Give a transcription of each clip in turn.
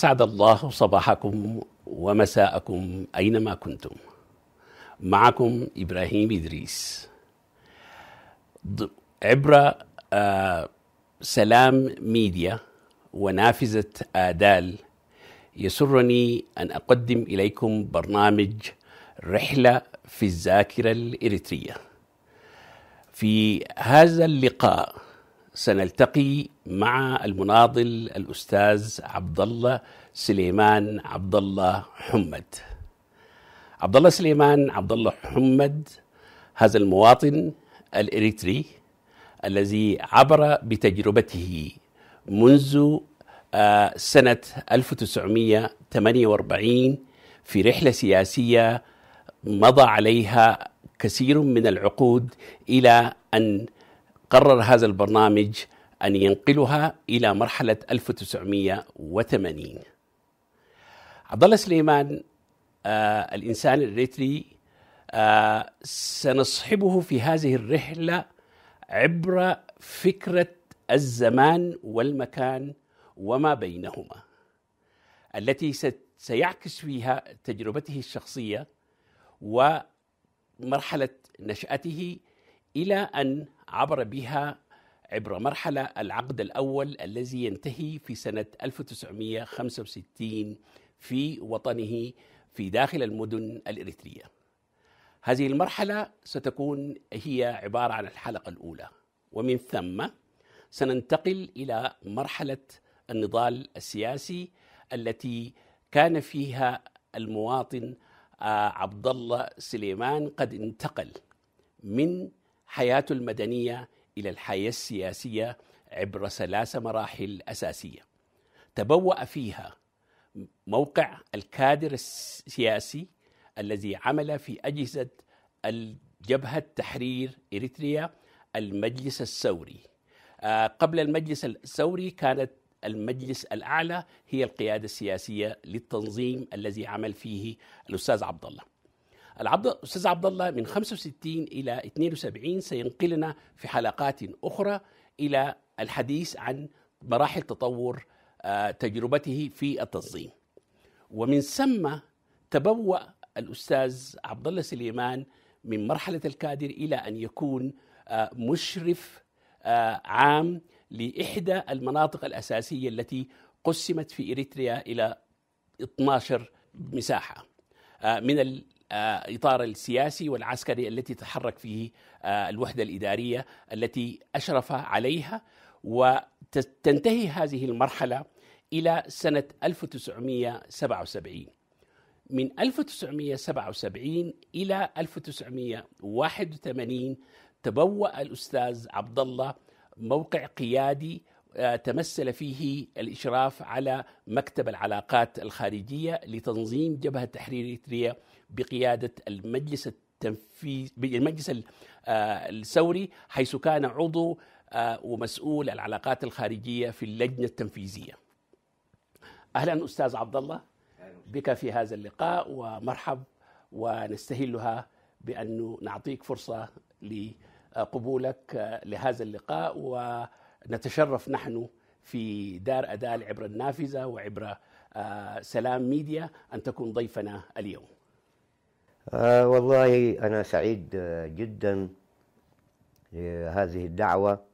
أسعد الله صباحكم ومساءكم أينما كنتم معكم إبراهيم إدريس عبر آه، سلام ميديا ونافذة آدال يسرني أن أقدم إليكم برنامج رحلة في الذاكرة الإريترية في هذا اللقاء سنلتقي مع المناضل الاستاذ عبد الله سليمان عبد الله حمد. عبد الله سليمان عبد الله حمد هذا المواطن الاريتري الذي عبر بتجربته منذ آه، سنة 1948 في رحلة سياسية مضى عليها كثير من العقود إلى أن قرر هذا البرنامج أن ينقلها إلى مرحلة 1980 عبد الله سليمان آه الإنسان الإريتري آه سنصحبه في هذه الرحلة عبر فكرة الزمان والمكان وما بينهما التي سيعكس فيها تجربته الشخصية ومرحلة نشأته إلى أن عبر بها عبر مرحلة العقد الأول الذي ينتهي في سنة 1965 في وطنه في داخل المدن الإريترية هذه المرحلة ستكون هي عبارة عن الحلقة الأولى ومن ثم سننتقل إلى مرحلة النضال السياسي التي كان فيها المواطن آه، عبد الله سليمان قد انتقل من حياه المدنيه الى الحياه السياسيه عبر ثلاث مراحل اساسيه تبوأ فيها موقع الكادر السياسي الذي عمل في اجهزه الجبهه تحرير اريتريا المجلس الثوري آه، قبل المجلس الثوري كانت المجلس الاعلى هي القياده السياسيه للتنظيم الذي عمل فيه الاستاذ عبد الله العبد استاذ عبد الله من 65 الى 72 سينقلنا في حلقات اخرى الى الحديث عن مراحل تطور آه، تجربته في التنظيم ومن ثم تبوأ الأستاذ عبد الله سليمان من مرحلة الكادر إلى أن يكون آه، مشرف آه، عام لإحدى المناطق الأساسية التي قسمت في إريتريا إلى 12 مساحة من الإطار آه، السياسي والعسكري التي تحرك فيه آه، الوحدة الإدارية التي أشرف عليها وتنتهي هذه المرحلة إلى سنة 1977 من 1977 إلى 1981 تبوأ الأستاذ عبد الله موقع قيادي آه، تمثل فيه الإشراف على مكتب العلاقات الخارجية لتنظيم جبهة تحرير إثريا بقياده المجلس التنفيذ المجلس آه، الثوري حيث كان عضو آه، ومسؤول العلاقات الخارجيه في اللجنه التنفيذيه. اهلا استاذ عبد الله بك في هذا اللقاء ومرحب ونستهلها بأن نعطيك فرصة لقبولك آه، لهذا اللقاء ونتشرف نحن في دار أدال عبر النافذة وعبر سلام ميديا أن تكون ضيفنا اليوم آه والله أنا سعيد آه، جدا لهذه الدعوة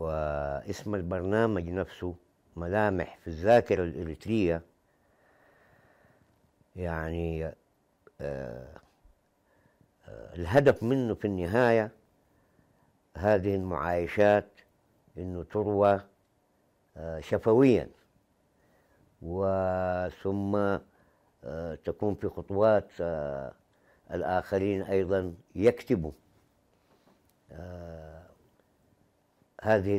واسم البرنامج نفسه ملامح في الذاكرة الإريترية يعني آه, آه، الهدف منه في النهاية هذه المعايشات إنه تروى آه، شفويا وثم آه، تكون في خطوات آه، الآخرين أيضا يكتبوا آه، هذه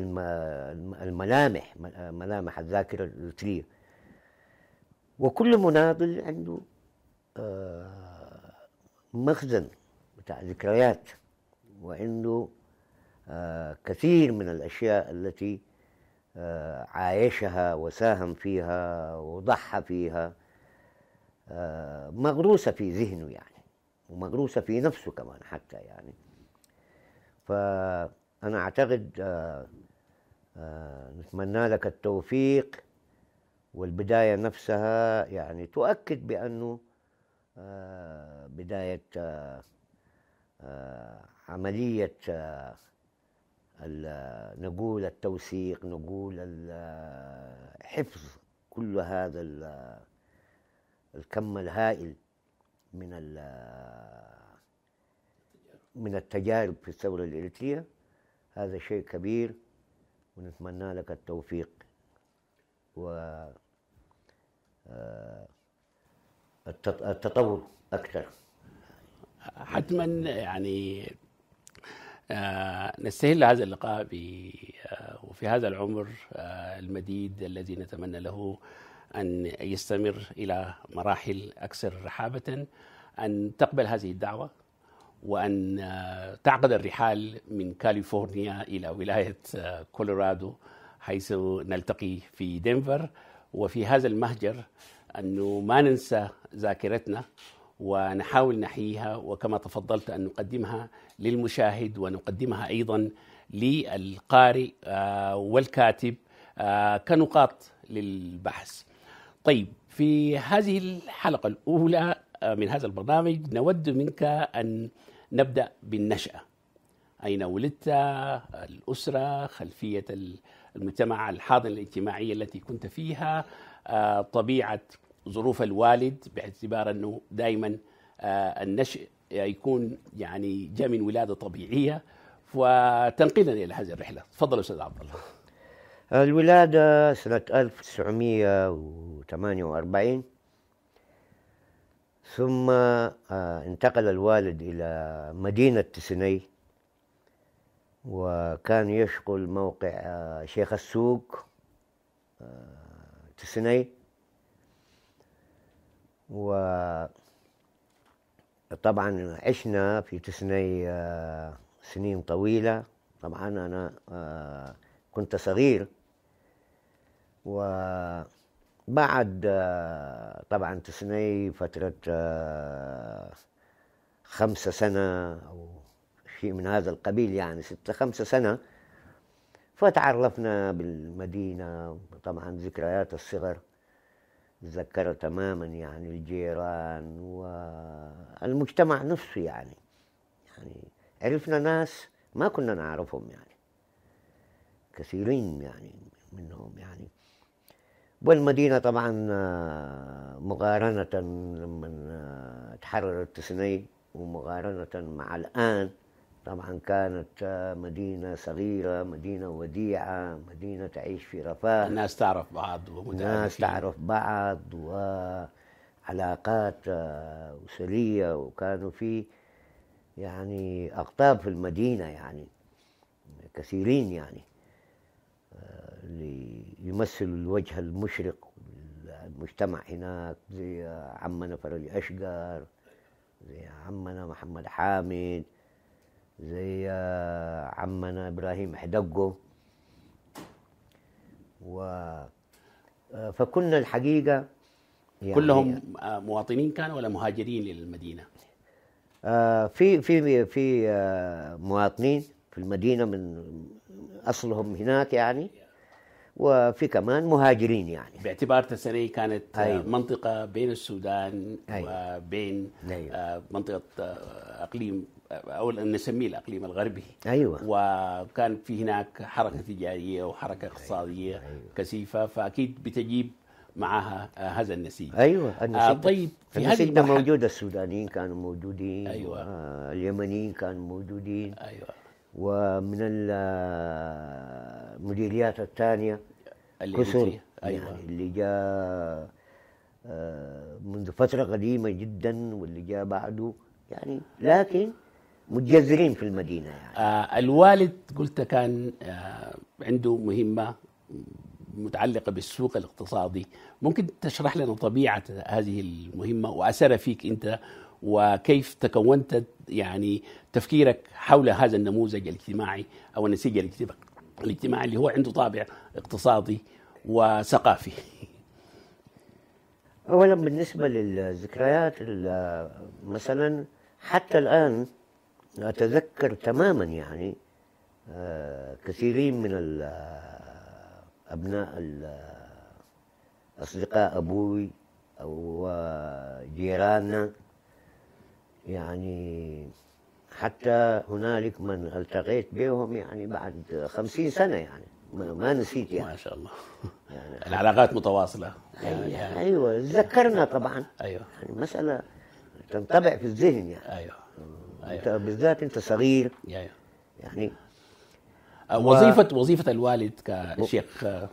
الملامح ملامح الذاكرة الفكرية وكل مناضل عنده مخزن بتاع ذكريات وعنده كثير من الأشياء التي عايشها وساهم فيها وضحى فيها آه، مغروسة في ذهنه يعني ومغروسة في نفسه كمان حتى يعني فأنا أعتقد آه، آه، نتمنى لك التوفيق والبداية نفسها يعني تؤكد بأنه بداية عملية نقول التوثيق نقول الحفظ كل هذا الكم الهائل من من التجارب في الثورة الإريترية هذا شيء كبير ونتمنى لك التوفيق و آه، التطور أكثر حتما يعني آه، نستهل هذا اللقاء آه، وفي هذا العمر المديد الذي نتمنى له أن يستمر إلى مراحل أكثر رحابة أن تقبل هذه الدعوة وأن آه، تعقد الرحال من كاليفورنيا إلى ولاية آه، كولورادو حيث نلتقي في دنفر وفي هذا المهجر أنه ما ننسى ذاكرتنا ونحاول نحييها وكما تفضلت أن نقدمها للمشاهد ونقدمها أيضا للقارئ آه، والكاتب كنقاط للبحث طيب في هذه الحلقة الأولى آه، من هذا البرنامج نود منك أن نبدأ بالنشأة أين ولدت الأسرة خلفية المجتمع الحاضنة الاجتماعية التي كنت فيها آه، طبيعة ظروف الوالد باعتبار أنه دائما آه، النشء يكون يعني جاء من ولادة طبيعية وتنقلنا إلى هذه الرحلة تفضل أستاذ عبد الله الولادة سنة ألف تسعمية وثمانية وأربعين ثم آه، انتقل الوالد إلى مدينة تسني وكان يشغل موقع آه، شيخ السوق تسني آه، وطبعا عشنا في تسني سنين طويلة طبعا أنا كنت صغير وبعد آه، طبعا تسني فترة آه، خمسة سنة أو شيء من هذا القبيل يعني ستة خمسة سنة فتعرفنا بالمدينة طبعا ذكريات الصغر تذكره تماما يعني الجيران والمجتمع نفسه يعني يعني عرفنا ناس ما كنا نعرفهم يعني كثيرين يعني منهم يعني والمدينة طبعا آه، مقارنة لما آه، تحررت سنين ومقارنة مع الآن طبعا كانت آه، مدينة صغيرة مدينة وديعة مدينة تعيش في رفاه الناس تعرف بعض الناس تعرف بعض وعلاقات أسرية وكانوا في يعني أقطاب في المدينة يعني كثيرين يعني ليمثل الوجه المشرق المجتمع هناك زي عمنا فرج أشقر زي عمنا محمد حامد زي عمنا إبراهيم حدقه و فكنا الحقيقة يعني كلهم مواطنين كانوا ولا مهاجرين للمدينة؟ آه، في في في آه، مواطنين في المدينة من أصلهم هناك يعني وفي كمان مهاجرين يعني باعتبار تسري كانت آه، أيوة. منطقة بين السودان أيوة. وبين أيوة. آه، منطقة آه، أقليم أو نسميه الأقليم الغربي أيوة وكان في هناك حركة تجارية وحركة أيوه. اقتصادية أيوة. كثيفة فأكيد بتجيب معها هذا النسيج ايوه النسيج آه طيب في هذه ده موجود السودانيين كانوا موجودين ايوه آه اليمنيين كانوا موجودين ايوه ومن المديريات الثانيه كسر أيوة. يعني اللي جاء آه، منذ فتره قديمه جدا واللي جاء بعده يعني لكن متجذرين في المدينه يعني آه الوالد قلت كان آه عنده مهمه متعلقه بالسوق الاقتصادي ممكن تشرح لنا طبيعه هذه المهمه واثر فيك انت وكيف تكونت يعني تفكيرك حول هذا النموذج الاجتماعي او النسيج الاجتماعي اللي هو عنده طابع اقتصادي وثقافي اولا بالنسبه للذكريات مثلا حتى الان اتذكر تماما يعني آه، كثيرين من ابناء اصدقاء ابوي وجيراننا يعني حتى هنالك من التقيت بهم يعني بعد خمسين سنة يعني ما نسيت يعني ما شاء الله يعني العلاقات متواصلة يعني يعني أيوة تذكرنا طبعا أيوة يعني مسألة تنطبع في الذهن يعني أيوة, أيوة. أنت بالذات أنت صغير أيوة يعني أه، وظيفة و... وظيفة الوالد كشيخ أه،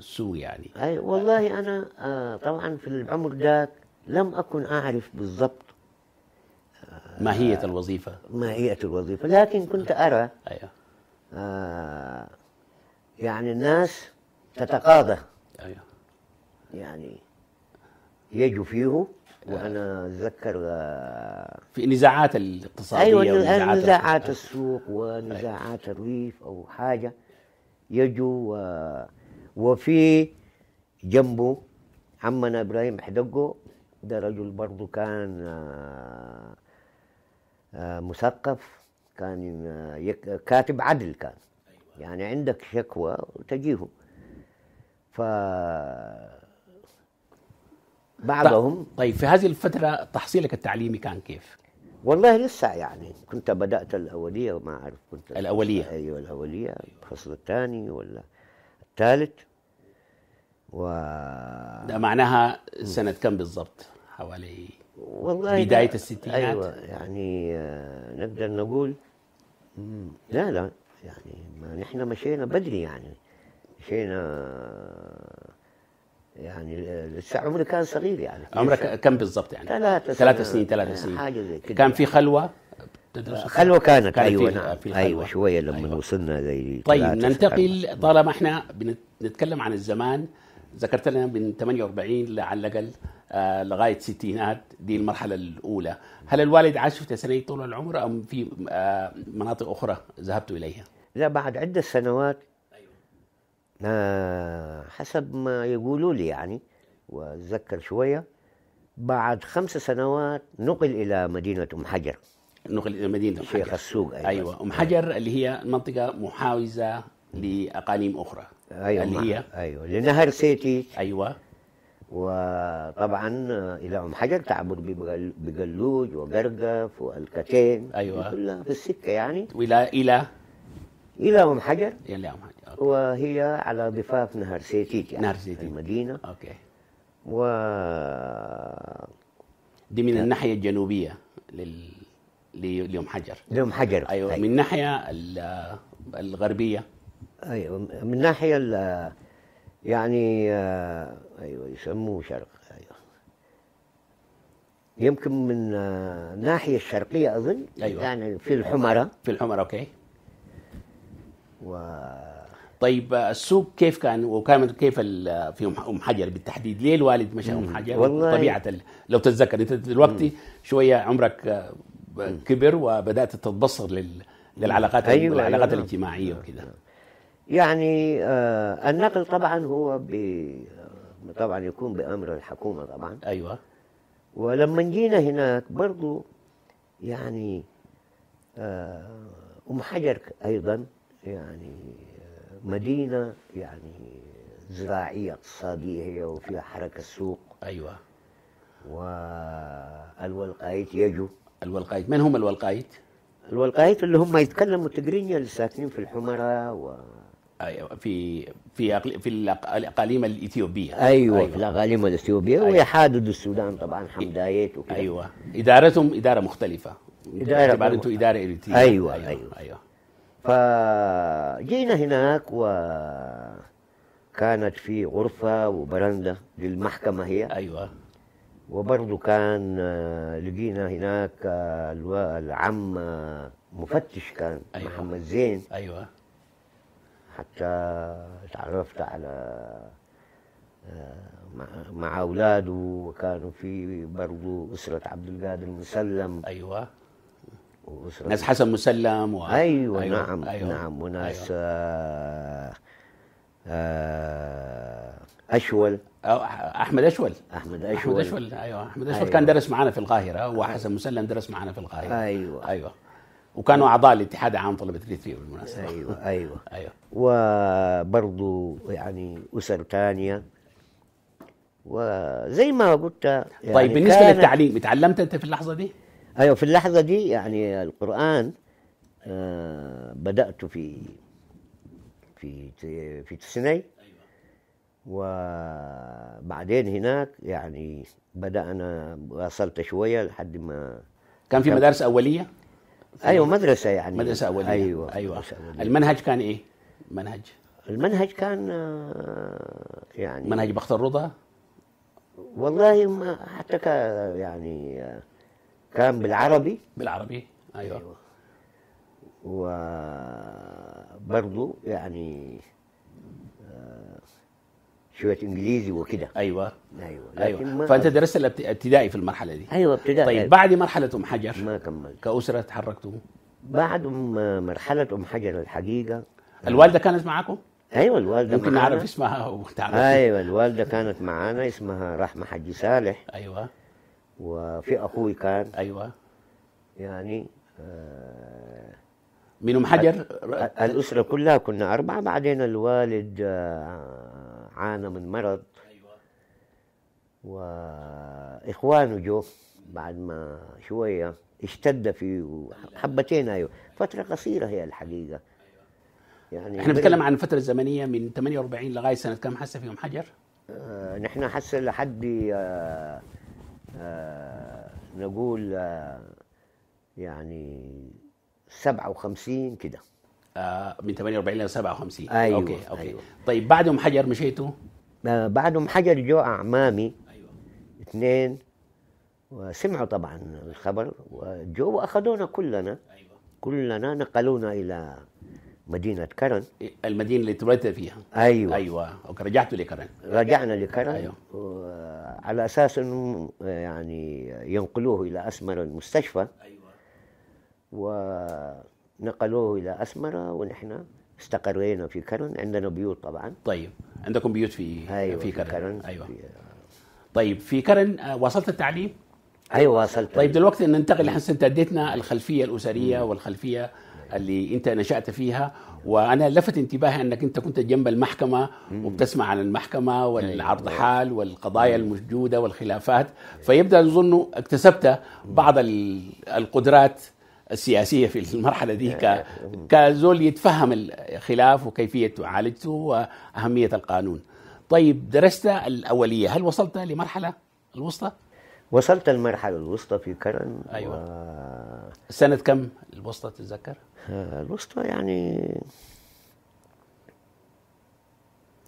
سو يعني أي والله أنا أه، طبعا في العمر ذاك لم أكن أعرف بالضبط ماهية الوظيفة ماهية الوظيفة لكن كنت أرى أيوة. آه يعني الناس تتقاضى أيوة. يعني يجوا فيه وانا اتذكر آه، في نزاعات الاقتصاديه ايوه نزاعات أيوة. السوق ونزاعات الريف او حاجه يجوا و... وفي جنبه عمنا ابراهيم حدقه ده رجل برضه كان آه، آه، مثقف كان آه، كاتب عدل كان أيوة. يعني عندك شكوى وتجيهم ف بعضهم طيب،, طيب في هذه الفترة تحصيلك التعليمي كان كيف؟ والله لسه يعني كنت بدأت الأولية ما أعرف كنت الأولية أيوه الأولية الفصل الثاني ولا الثالث و ده معناها سنة كم بالضبط؟ حوالي والله بداية الستينات أيوة يعني آه، نقدر نقول لا لا يعني ما نحن مشينا بدري يعني مشينا يعني لسه عمري كان صغير يعني عمرك كم بالضبط يعني؟ سنين ثلاثة سنين ثلاثة سنين حاجة زي كده كان في خلوة آه، خلوة كانت, كانت ايوه نعم ايوه شوية لما أيوة. وصلنا زي طيب ننتقل طالما احنا بنتكلم عن الزمان ذكرت لنا من 48 على الاقل آه، لغايه الستينات دي المرحله الاولى هل الوالد عاش في تسنية طول العمر ام في آه، مناطق اخرى ذهبت اليها لا بعد عده سنوات ما أيوة. آه، حسب ما يقولوا لي يعني واتذكر شويه بعد خمس سنوات نقل الى مدينه ام حجر نقل الى مدينه ام حجر شيخ السوق ايوه, أيوة. ام حجر اللي هي منطقه محاوزه لاقاليم اخرى ايوه اللي هي ايوه لنهر سيتي ايوه وطبعا آه، الى ام حجر تعبر بقلوج وقرقف والكتين ايوه كلها في السكه يعني والى الى الى ام حجر الى ام حجر أوكي. وهي على ضفاف نهر سيتيت يعني نهر سيتيت المدينه اوكي و دي من الناحيه الجنوبيه لل ليوم حجر ليوم حجر ايوه أي. أيوة. من الناحيه الغربيه ايوه من الناحيه يعني آه، أيوة يسموه شرق أيوة يمكن من الناحية آه، الشرقية أظن أيوة. يعني في الحمرة في الحمرة أوكي و... طيب آه، السوق كيف كان وكان كيف آه، في ام حجر بالتحديد؟ ليه الوالد مشى ام حجر؟ والله طبيعه لو تتذكر انت دلوقتي شويه عمرك كبر وبدات تتبصر لل للعلاقات أيوة،, أيوة العلاقات أيوة الاجتماعيه وكذا يعني آه النقل طبعا هو ب طبعا يكون بامر الحكومه طبعا ايوه ولما جينا هناك برضو يعني آه، ام حجر ايضا يعني آه، مدينه يعني زراعيه اقتصاديه هي وفيها حركه سوق ايوه والولقايت يجوا الولقايت من هم الولقايت؟ الولقايت اللي هم يتكلموا تقرينيا اللي ساكنين في الحمراء و في في في الاقاليم الاثيوبيه ايوه, أيوة. في الاقاليم الاثيوبيه أيوة. ويحادد السودان طبعا حمدايت وكذا ايوه ادارتهم اداره مختلفه اداره انتم اداره اريتريه أيوة, ايوه ايوه ايوه فجينا هناك وكانت في غرفه وبرندة للمحكمه هي ايوه وبرضه كان آه، لقينا هناك آه، العم آه، مفتش كان أيوة. محمد زين ايوه حتى تعرفت على آه، مع اولاده وكانوا في برضه اسره عبد القادر مسلم ايوه وأسرة ناس حسن مسلم و... أيوة, أيوة نعم أيوة نعم وناس أيوة آه، آه، أشول أحمد أشول أحمد أشول أحمد أشول أيوة أحمد أشول أيوة. كان درس معنا في القاهرة وحسن مسلم درس معنا في القاهرة أيوة أيوة وكانوا اعضاء الاتحاد العام طلبه الاتريا بالمناسبه ايوه ايوه ايوه وبرضه يعني اسر ثانيه وزي ما قلت يعني طيب بالنسبه للتعليم تعلمت انت في اللحظه دي؟ ايوه في اللحظه دي يعني القران آه بدات في في في تسني أيوة. وبعدين هناك يعني بدانا واصلت شويه لحد ما كان في مدارس اوليه؟ ايوه مدرسه يعني مدرسه اوليه ايوه ايوه مدرسة أولية. المنهج كان ايه؟ المنهج المنهج كان آه، يعني منهج بخت الرضا؟ والله ما حتى كان يعني آه، كان بالعربي بالعربي ايوه, أيوة. وبرضه يعني شويه انجليزي وكده ايوه ايوه ايوه فانت درست الابتدائي في المرحله دي ايوه ابتدائي طيب أيوة. بعد مرحله ام حجر ما كملت كاسره تحركتوا بعد مرحله ام حجر الحقيقه الوالده كانت معاكم؟ ايوه الوالده ممكن نعرف اسمها وتعرف ايوه الوالده كانت معانا اسمها رحمه حجي صالح ايوه وفي اخوي كان ايوه يعني آه ام حجر الاسره كلها كنا اربعه بعدين الوالد آه عانى من مرض أيوة. واخوانه جو بعد ما شويه اشتد فيه أيوة. حبتين ايوه فتره قصيره هي الحقيقه أيوة. يعني احنا بنتكلم عن فتره زمنيه من 48 لغايه سنه كم حس فيهم حجر؟ آه نحن حس لحد آه آه نقول آه يعني 57 كده آه، من 48 ل 57 ايوه اوكي اوكي أيوة. طيب بعدهم حجر مشيتوا؟ آه، بعدهم حجر جو اعمامي ايوه اثنين وسمعوا طبعا الخبر وجو واخذونا كلنا ايوه كلنا نقلونا الى مدينة كرن إيه، المدينة اللي تولدت فيها ايوه ايوه اوكي رجعتوا لكرن رجعنا لكرن ايوه على اساس انه آه، يعني ينقلوه الى اسمر المستشفى ايوه و نقلوه إلى أسمرة ونحن استقرينا في كرن عندنا بيوت طبعا طيب عندكم بيوت في أيوة في, كرن. في كرن أيوة في طيب في كرن آه، واصلت التعليم؟ ايوه واصلت طيب دلوقتي ننتقل لحسن انت اديتنا الخلفيه الاسريه والخلفيه اللي انت نشات فيها وانا لفت انتباهي انك انت كنت جنب المحكمه وبتسمع عن المحكمه أيوة. والعرض حال والقضايا الموجوده والخلافات فيبدا نظن اكتسبت بعض القدرات السياسيه في المرحله دي كزول يتفهم الخلاف وكيفيه معالجته واهميه القانون. طيب درست الاوليه، هل وصلت لمرحله الوسطى؟ وصلت المرحله الوسطى في كرن ايوه و... سنه كم الوسطى تتذكر؟ آه، الوسطى يعني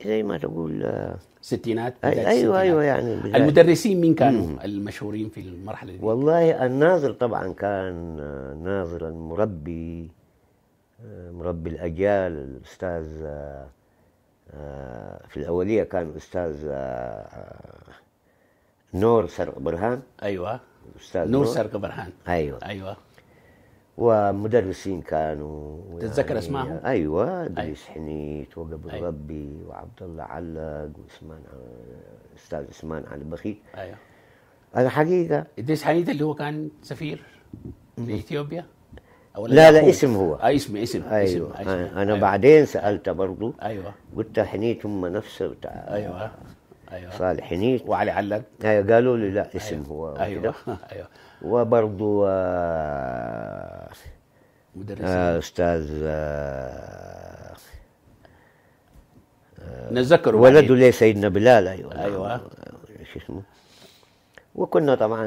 زي ما تقول آه، ستينات أيوة, ايوه ايوه يعني بداية. المدرسين مين كانوا مم. المشهورين في المرحله دي؟ والله الناظر طبعا كان آه، ناظر المربي آه، مربي الاجيال الاستاذ في الاوليه كان الاستاذ نور سرق برهان ايوه استاذ نور, نور سرق برهان ايوه ايوه ومدرسين كانوا تتذكر يعني اسمائهم؟ ايوه ادريس أيوة. حنيت وقبل أيوة. ربي وعبد الله علق واسمان استاذ اسمان علي بخيت ايوه انا حقيقه ادريس حنيت اللي هو كان سفير في اثيوبيا أو لا لا اسم هو آه اسم اسم ايوه اسم. انا أيوة. بعدين سالته برضه ايوه قلت حنيت هم نفسه بتاع ايوه ايوه صالح حنيت وعلي علق ايوه قالوا لي لا اسم أيوة. هو ايوه ايوه وبرضو آه، مدرسين آه، استاذ آه، نذكر ولده لسيدنا سيدنا بلال ايوه نعم. ايوه شو اسمه وكنا طبعا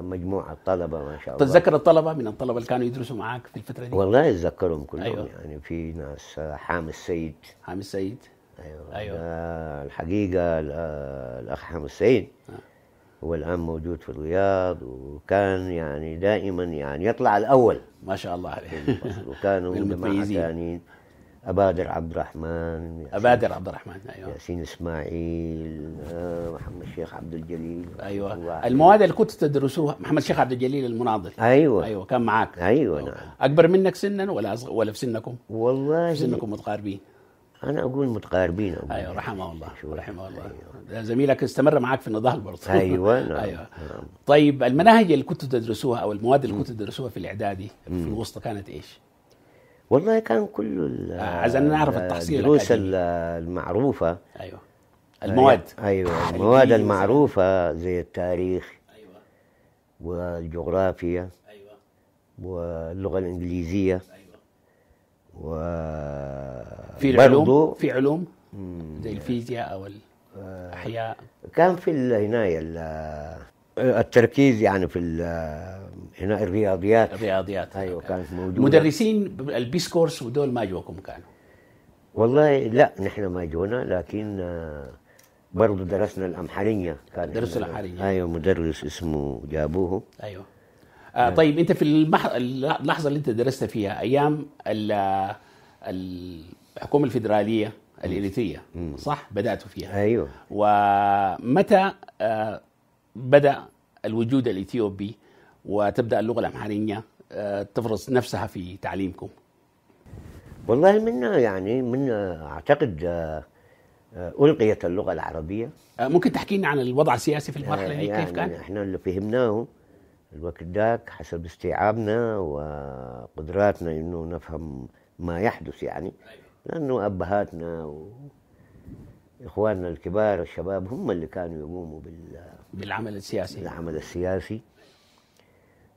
مجموعه طلبه ما شاء الله تتذكر الطلبه من الطلبه اللي كانوا يدرسوا معاك في الفتره دي؟ والله اتذكرهم كلهم أيوة. يعني في ناس حام السيد حام السيد ايوه ايوه الحقيقه الاخ حام السيد آه. هو الآن موجود في الرياض وكان يعني دائما يعني يطلع الأول ما شاء الله عليه وكانوا متميزين أبادر عبد الرحمن أبادر عبد الرحمن أيوة ياسين إسماعيل آه، محمد الشيخ عبد الجليل أيوة المواد اللي كنت تدرسوها محمد الشيخ عبد الجليل المناضل أيوة أيوة كان معاك أيوة, أيوه. نعم أكبر منك سنا ولا ولا في سنكم؟ والله في سنكم متقاربين انا اقول متقاربين أقول ايوه رحمه الله رحمه الله أيوة. زميلك استمر معاك في النضال برضه ايوه نعم. ايوه نعم. طيب المناهج اللي كنتوا تدرسوها او المواد اللي كنتوا تدرسوها في الاعدادي في الوسطى كانت ايش؟ والله كان كل عايز انا آه، آه، التحصيل الدروس المعروفه أيوة. ايوه المواد ايوه المواد المعروفه زي التاريخ ايوه والجغرافيا ايوه واللغه الانجليزيه و في العلوم في علوم زي الفيزياء او الاحياء كان في هنايا التركيز يعني في هنا الرياضيات الرياضيات ايوه كان موجود مدرسين البيسكورس ودول ما جوكم كانوا والله لا نحن ما جونا لكن آه، برضه درسنا الامحريه كان درس الامحريه ايوه مدرس اسمه جابوه ايوه آه نعم. طيب انت في المح... اللحظه اللي انت درست فيها ايام الحكومه الفدراليه الاريتريه صح بدات فيها ايوه ومتى آه، بدا الوجود الاثيوبي وتبدا اللغه الامحاريه تفرز آه، تفرض نفسها في تعليمكم والله من يعني من اعتقد آه، القيت اللغه العربيه ممكن تحكي لنا عن الوضع السياسي في المرحله يعني كيف كان؟ احنا اللي فهمناه الوقت ذاك حسب استيعابنا وقدراتنا انه نفهم ما يحدث يعني أيوة. لانه ابهاتنا واخواننا الكبار الشباب هم اللي كانوا يقوموا بال بالعمل السياسي بالعمل السياسي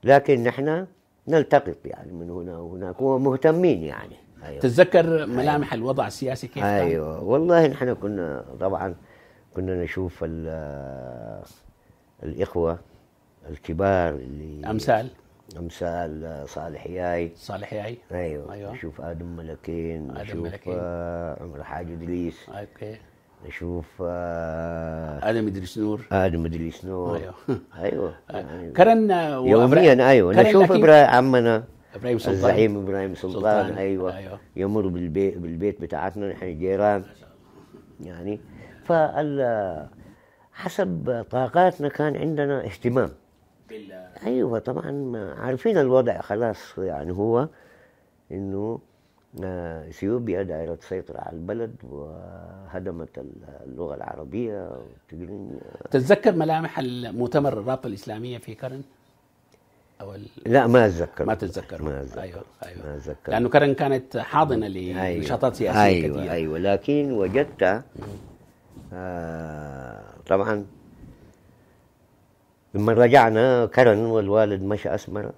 لكن نحن نلتقط يعني من هنا وهناك ومهتمين يعني أيوة. تتذكر أيوة. ملامح أيوة. الوضع السياسي كيف أيوة. كان؟ ايوه والله نحن كنا طبعا كنا نشوف الاخوه الكبار اللي امثال امثال آه، صالح ياي صالح ياي ايوه, أيوة. نشوف ادم ملكين ادم نشوف ملكين آه، عمر حاج ادريس اوكي نشوف آه، ادم ادريس نور ادم ادريس نور ايوه أيوه. يعني ايوه كرن يوميا ايوه نشوف ابراهيم عمنا ابراهيم سلطان الزعيم ابراهيم سلطان, سلطان. أيوة. ايوه يمر بالبيت بالبيت بتاعتنا نحن جيران يعني فال حسب طاقاتنا كان عندنا اهتمام بال ايوه طبعا عارفين الوضع خلاص يعني هو انه آه، اثيوبيا دائره تسيطر على البلد وهدمت اللغه العربيه آه، تتذكر ملامح المؤتمر الرابطه الاسلاميه في كرن؟ او ال... لا ما اتذكر ما تتذكر ما اتذكر ايوه ايوه ما اتذكر لانه كرن كانت حاضنه أيوة، لنشاطات سياسيه أيوة. كثيره ايوه ايوه لكن وجدت آه طبعا لما رجعنا كرن والوالد مشى اسمر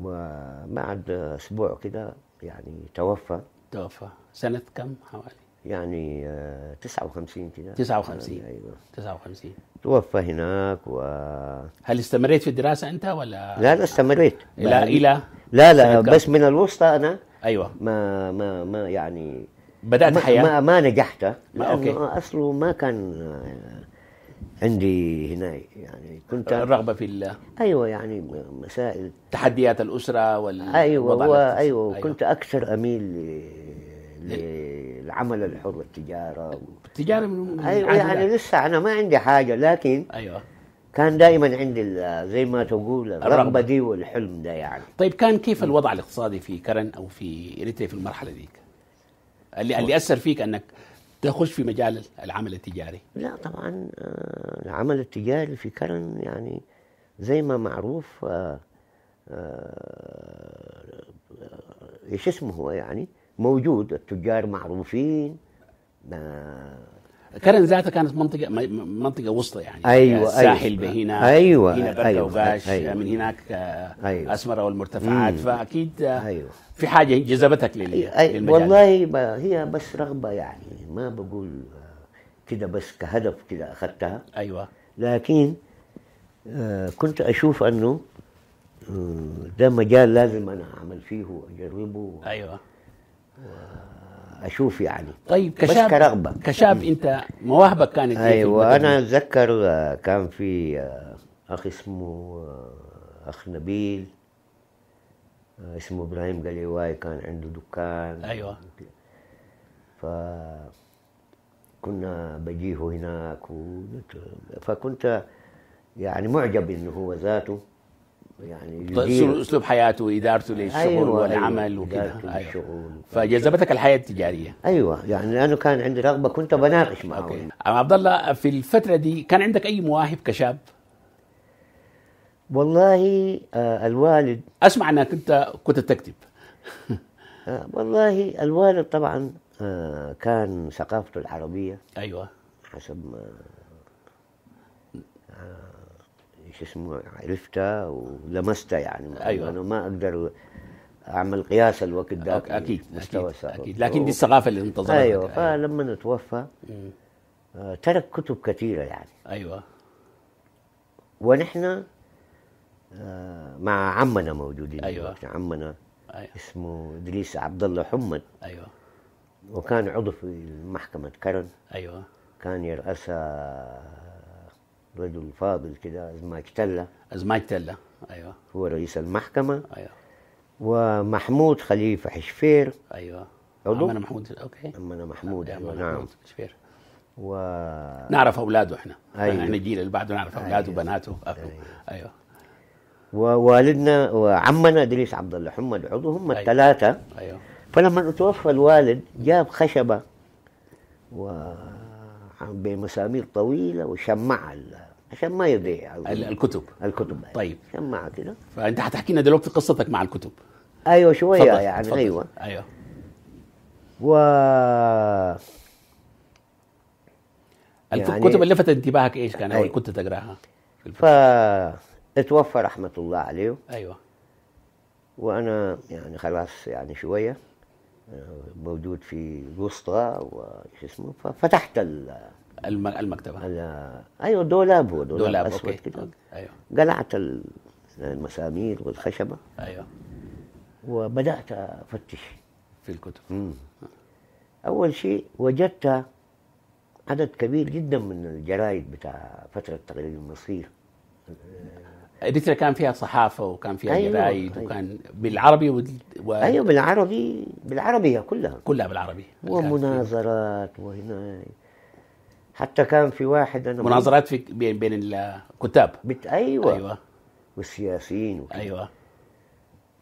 وبعد أسبوع كده يعني توفى توفى سنة كم حوالي؟ يعني 59 آه، كده 59 يعني ايوه 59 توفى هناك و هل استمريت في الدراسة أنت ولا لا لا استمريت إلى يعني إلى لا لا بس من الوسطى أنا أيوه ما ما ما يعني بدأت حياة ما ما نجحت ما أوكي أصله ما كان آه، عندي هنا يعني كنت الرغبه في الله ايوه يعني مسائل تحديات الاسره وال ايوه و... أيوة, ايوه كنت اكثر اميل للعمل الحر والتجاره و... التجاره من ايوه يعني لا. لسه انا ما عندي حاجه لكن ايوه كان دائما عندي زي ما تقول الرغبه دي والحلم ده يعني طيب كان كيف الوضع الاقتصادي في كرن او في اريتريا في المرحله ديك؟ اللي اللي اثر فيك انك تخش في مجال العمل التجاري لا طبعا آه، العمل التجاري في كرن يعني زي ما معروف آه، آه، ايش اسمه هو يعني موجود التجار معروفين كرن ذاتها كانت منطقه منطقه وسطى يعني ايوه الساحل يعني أيوة بهنا ايوه هنا برده أيوة وغاش أيوة من هناك آه، أيوة اسمره والمرتفعات فاكيد آه، أيوة في حاجه جذبتك للمجال والله هي بس رغبه يعني ما بقول آه، كده بس كهدف كده اخذتها ايوه لكن كنت اشوف انه ده مجال لازم انا اعمل فيه واجربه ايوه اشوف يعني طيب كشاب بس كرغبه كشاب انت مواهبك كانت إيه ايوه انا اتذكر آه، كان في آه، اخ اسمه آه، اخ نبيل اسمه ابراهيم قليواي كان عنده دكان ايوه ف كنا بجيه هناك و... فكنت يعني معجب انه هو ذاته يعني طيب، اسلوب حياته وادارته للشغل أيوة،, أيوة والعمل وكذا أيوة. فجذبتك الحياه التجاريه ايوه يعني لانه كان عندي رغبه كنت بناقش معه عبد الله في الفتره دي كان عندك اي مواهب كشاب؟ والله آه الوالد اسمع انك انت كنت تكتب آه والله الوالد طبعا آه كان ثقافته العربيه ايوه حسب ما آه شو اسمه عرفتها ولمستها يعني ايوه انا ما اقدر اعمل قياس الوقت ده اكيد مستوى أكيد, اكيد لكن دي الثقافه اللي انتظرها أيوة،, ايوه فلما توفى آه، ترك كتب كثيره يعني ايوه ونحن آه، مع عمنا موجودين ايوه عمنا أيوة. اسمه ادريس عبد الله حمد ايوه وكان عضو في محكمه كرن ايوه كان يرأسها رجل فاضل كده أزماك تلة أيوة هو رئيس المحكمة أيوة ومحمود خليفة حشفير أيوة عضو أمنا محمود أوكي أمنا محمود أيوة نعم حشفير و... نعرف أولاده إحنا أيوة. إحنا الجيل اللي بعده نعرف أيوة. أولاده أيوة. وبناته أيوة. أيوة. ووالدنا وعمنا ادريس عبد الله حمد عضو هم أيوة. الثلاثه ايوه فلما توفى الوالد جاب خشبه و بمسامير طويله وشمعها عشان ما يضيع الكتب الكتب طيب عشان كده فانت هتحكي لنا دلوقتي قصتك مع الكتب ايوه شويه فضل. يعني فضل. ايوه ايوه و الكتب يعني... اللي لفتت انتباهك ايش كان أيوة. اول كنت تقراها؟ فتوفى رحمه الله عليه ايوه وانا يعني خلاص يعني شويه آه، موجود في وسطى وش اسمه ففتحت ال المكتبه ايوه دولاب هو دولاب, دولاب اسود كده ايوه قلعت المسامير والخشبه ايوه وبدات افتش في الكتب مم. اول شيء وجدت عدد كبير جدا من الجرايد بتاع فتره تقرير المصير اريتريا أه، كان فيها صحافه وكان فيها أيوة جرايد أيوة وكان بالعربي و... و... ايوه بالعربي بالعربيه كلها كلها بالعربي ومناظرات وهنا حتى كان في واحد انا مناظرات في بين بين الكتاب بت... ايوه ايوه والسياسيين وكده. ايوه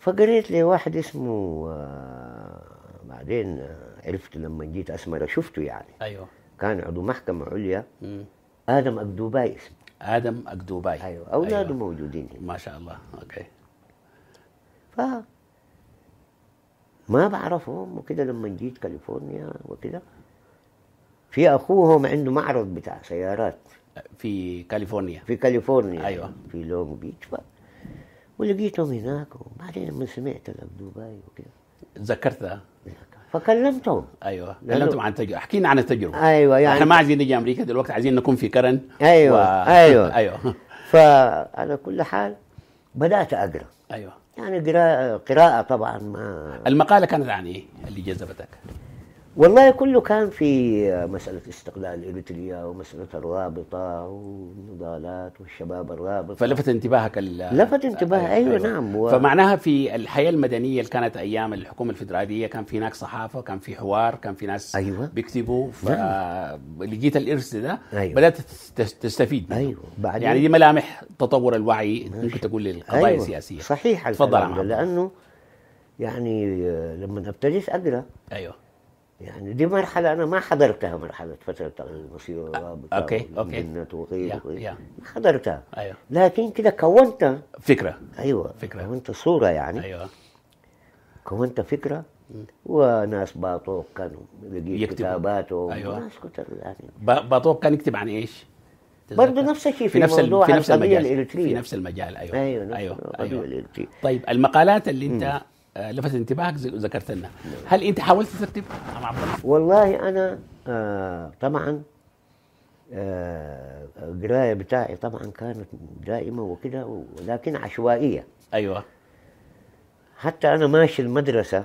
فقريت لي واحد اسمه آه، بعدين آه، عرفت لما جيت اسمره شفته يعني ايوه كان عضو محكمه عليا م. ادم اقدوباي اسمه ادم اقدوباي ايوه اولاده أيوة. موجودين هنا ما شاء الله اوكي ف ما بعرفهم وكده لما جيت كاليفورنيا وكده في اخوهم عنده معرض بتاع سيارات في كاليفورنيا في كاليفورنيا ايوه في لونج بيتش ولقيتهم هناك وبعدين لما سمعت انا بدبي وكذا تذكرتها فكلمتهم ايوه كلمتهم عن التجربه حكينا عن التجربه ايوه يعني احنا ما عايزين نجي امريكا دلوقتي عايزين نكون في كرن ايوه و... ايوه ايوه فعلى كل حال بدات اقرا ايوه يعني قراءه قراءه طبعا ما المقاله كانت عن ايه اللي جذبتك؟ والله كله كان في مسألة استقلال إريتريا ومسألة الرابطة والنضالات والشباب الرابط فلفت انتباهك ال لفت انتباه أيوة. أيوة نعم و... فمعناها في الحياة المدنية اللي كانت أيام الحكومة الفيدرالية كان في هناك صحافة كان في حوار كان في ناس أيوة بيكتبوا فلقيت نعم. الإرث ده أيوة. بدأت تستفيد منه أيوة بعدين يعني دي ملامح تطور الوعي ممكن تقول للقضايا أيوة. السياسية صحيح تفضل لأنه يعني آه، لما ابتديت أقرأ أيوة يعني دي مرحلة أنا ما حضرتها مرحلة فترة المصير والرابطة أوكي أوكي الجنة وغيره حضرتها أيوه لكن كده كونت فكرة أيوه فكرة كونت صورة يعني أيوه كونت فكرة وناس باطوق كانوا لقيت كتاباتهم أيوه ناس كتر يعني باطوق كان يكتب عن إيش؟ برضه نفس الشيء في, في نفس الموضوع في نفس المجال في نفس المجال أيوه أيوه, نفس أيوه. أيوه. الإلكترية طيب المقالات اللي أنت م. آه، لفت انتباهك ذكرت لنا هل انت حاولت ترتبها نعم، عبد الله؟ والله انا آه طبعا آه القرايه بتاعي طبعا كانت دائمه وكده ولكن عشوائيه ايوه حتى انا ماشي المدرسه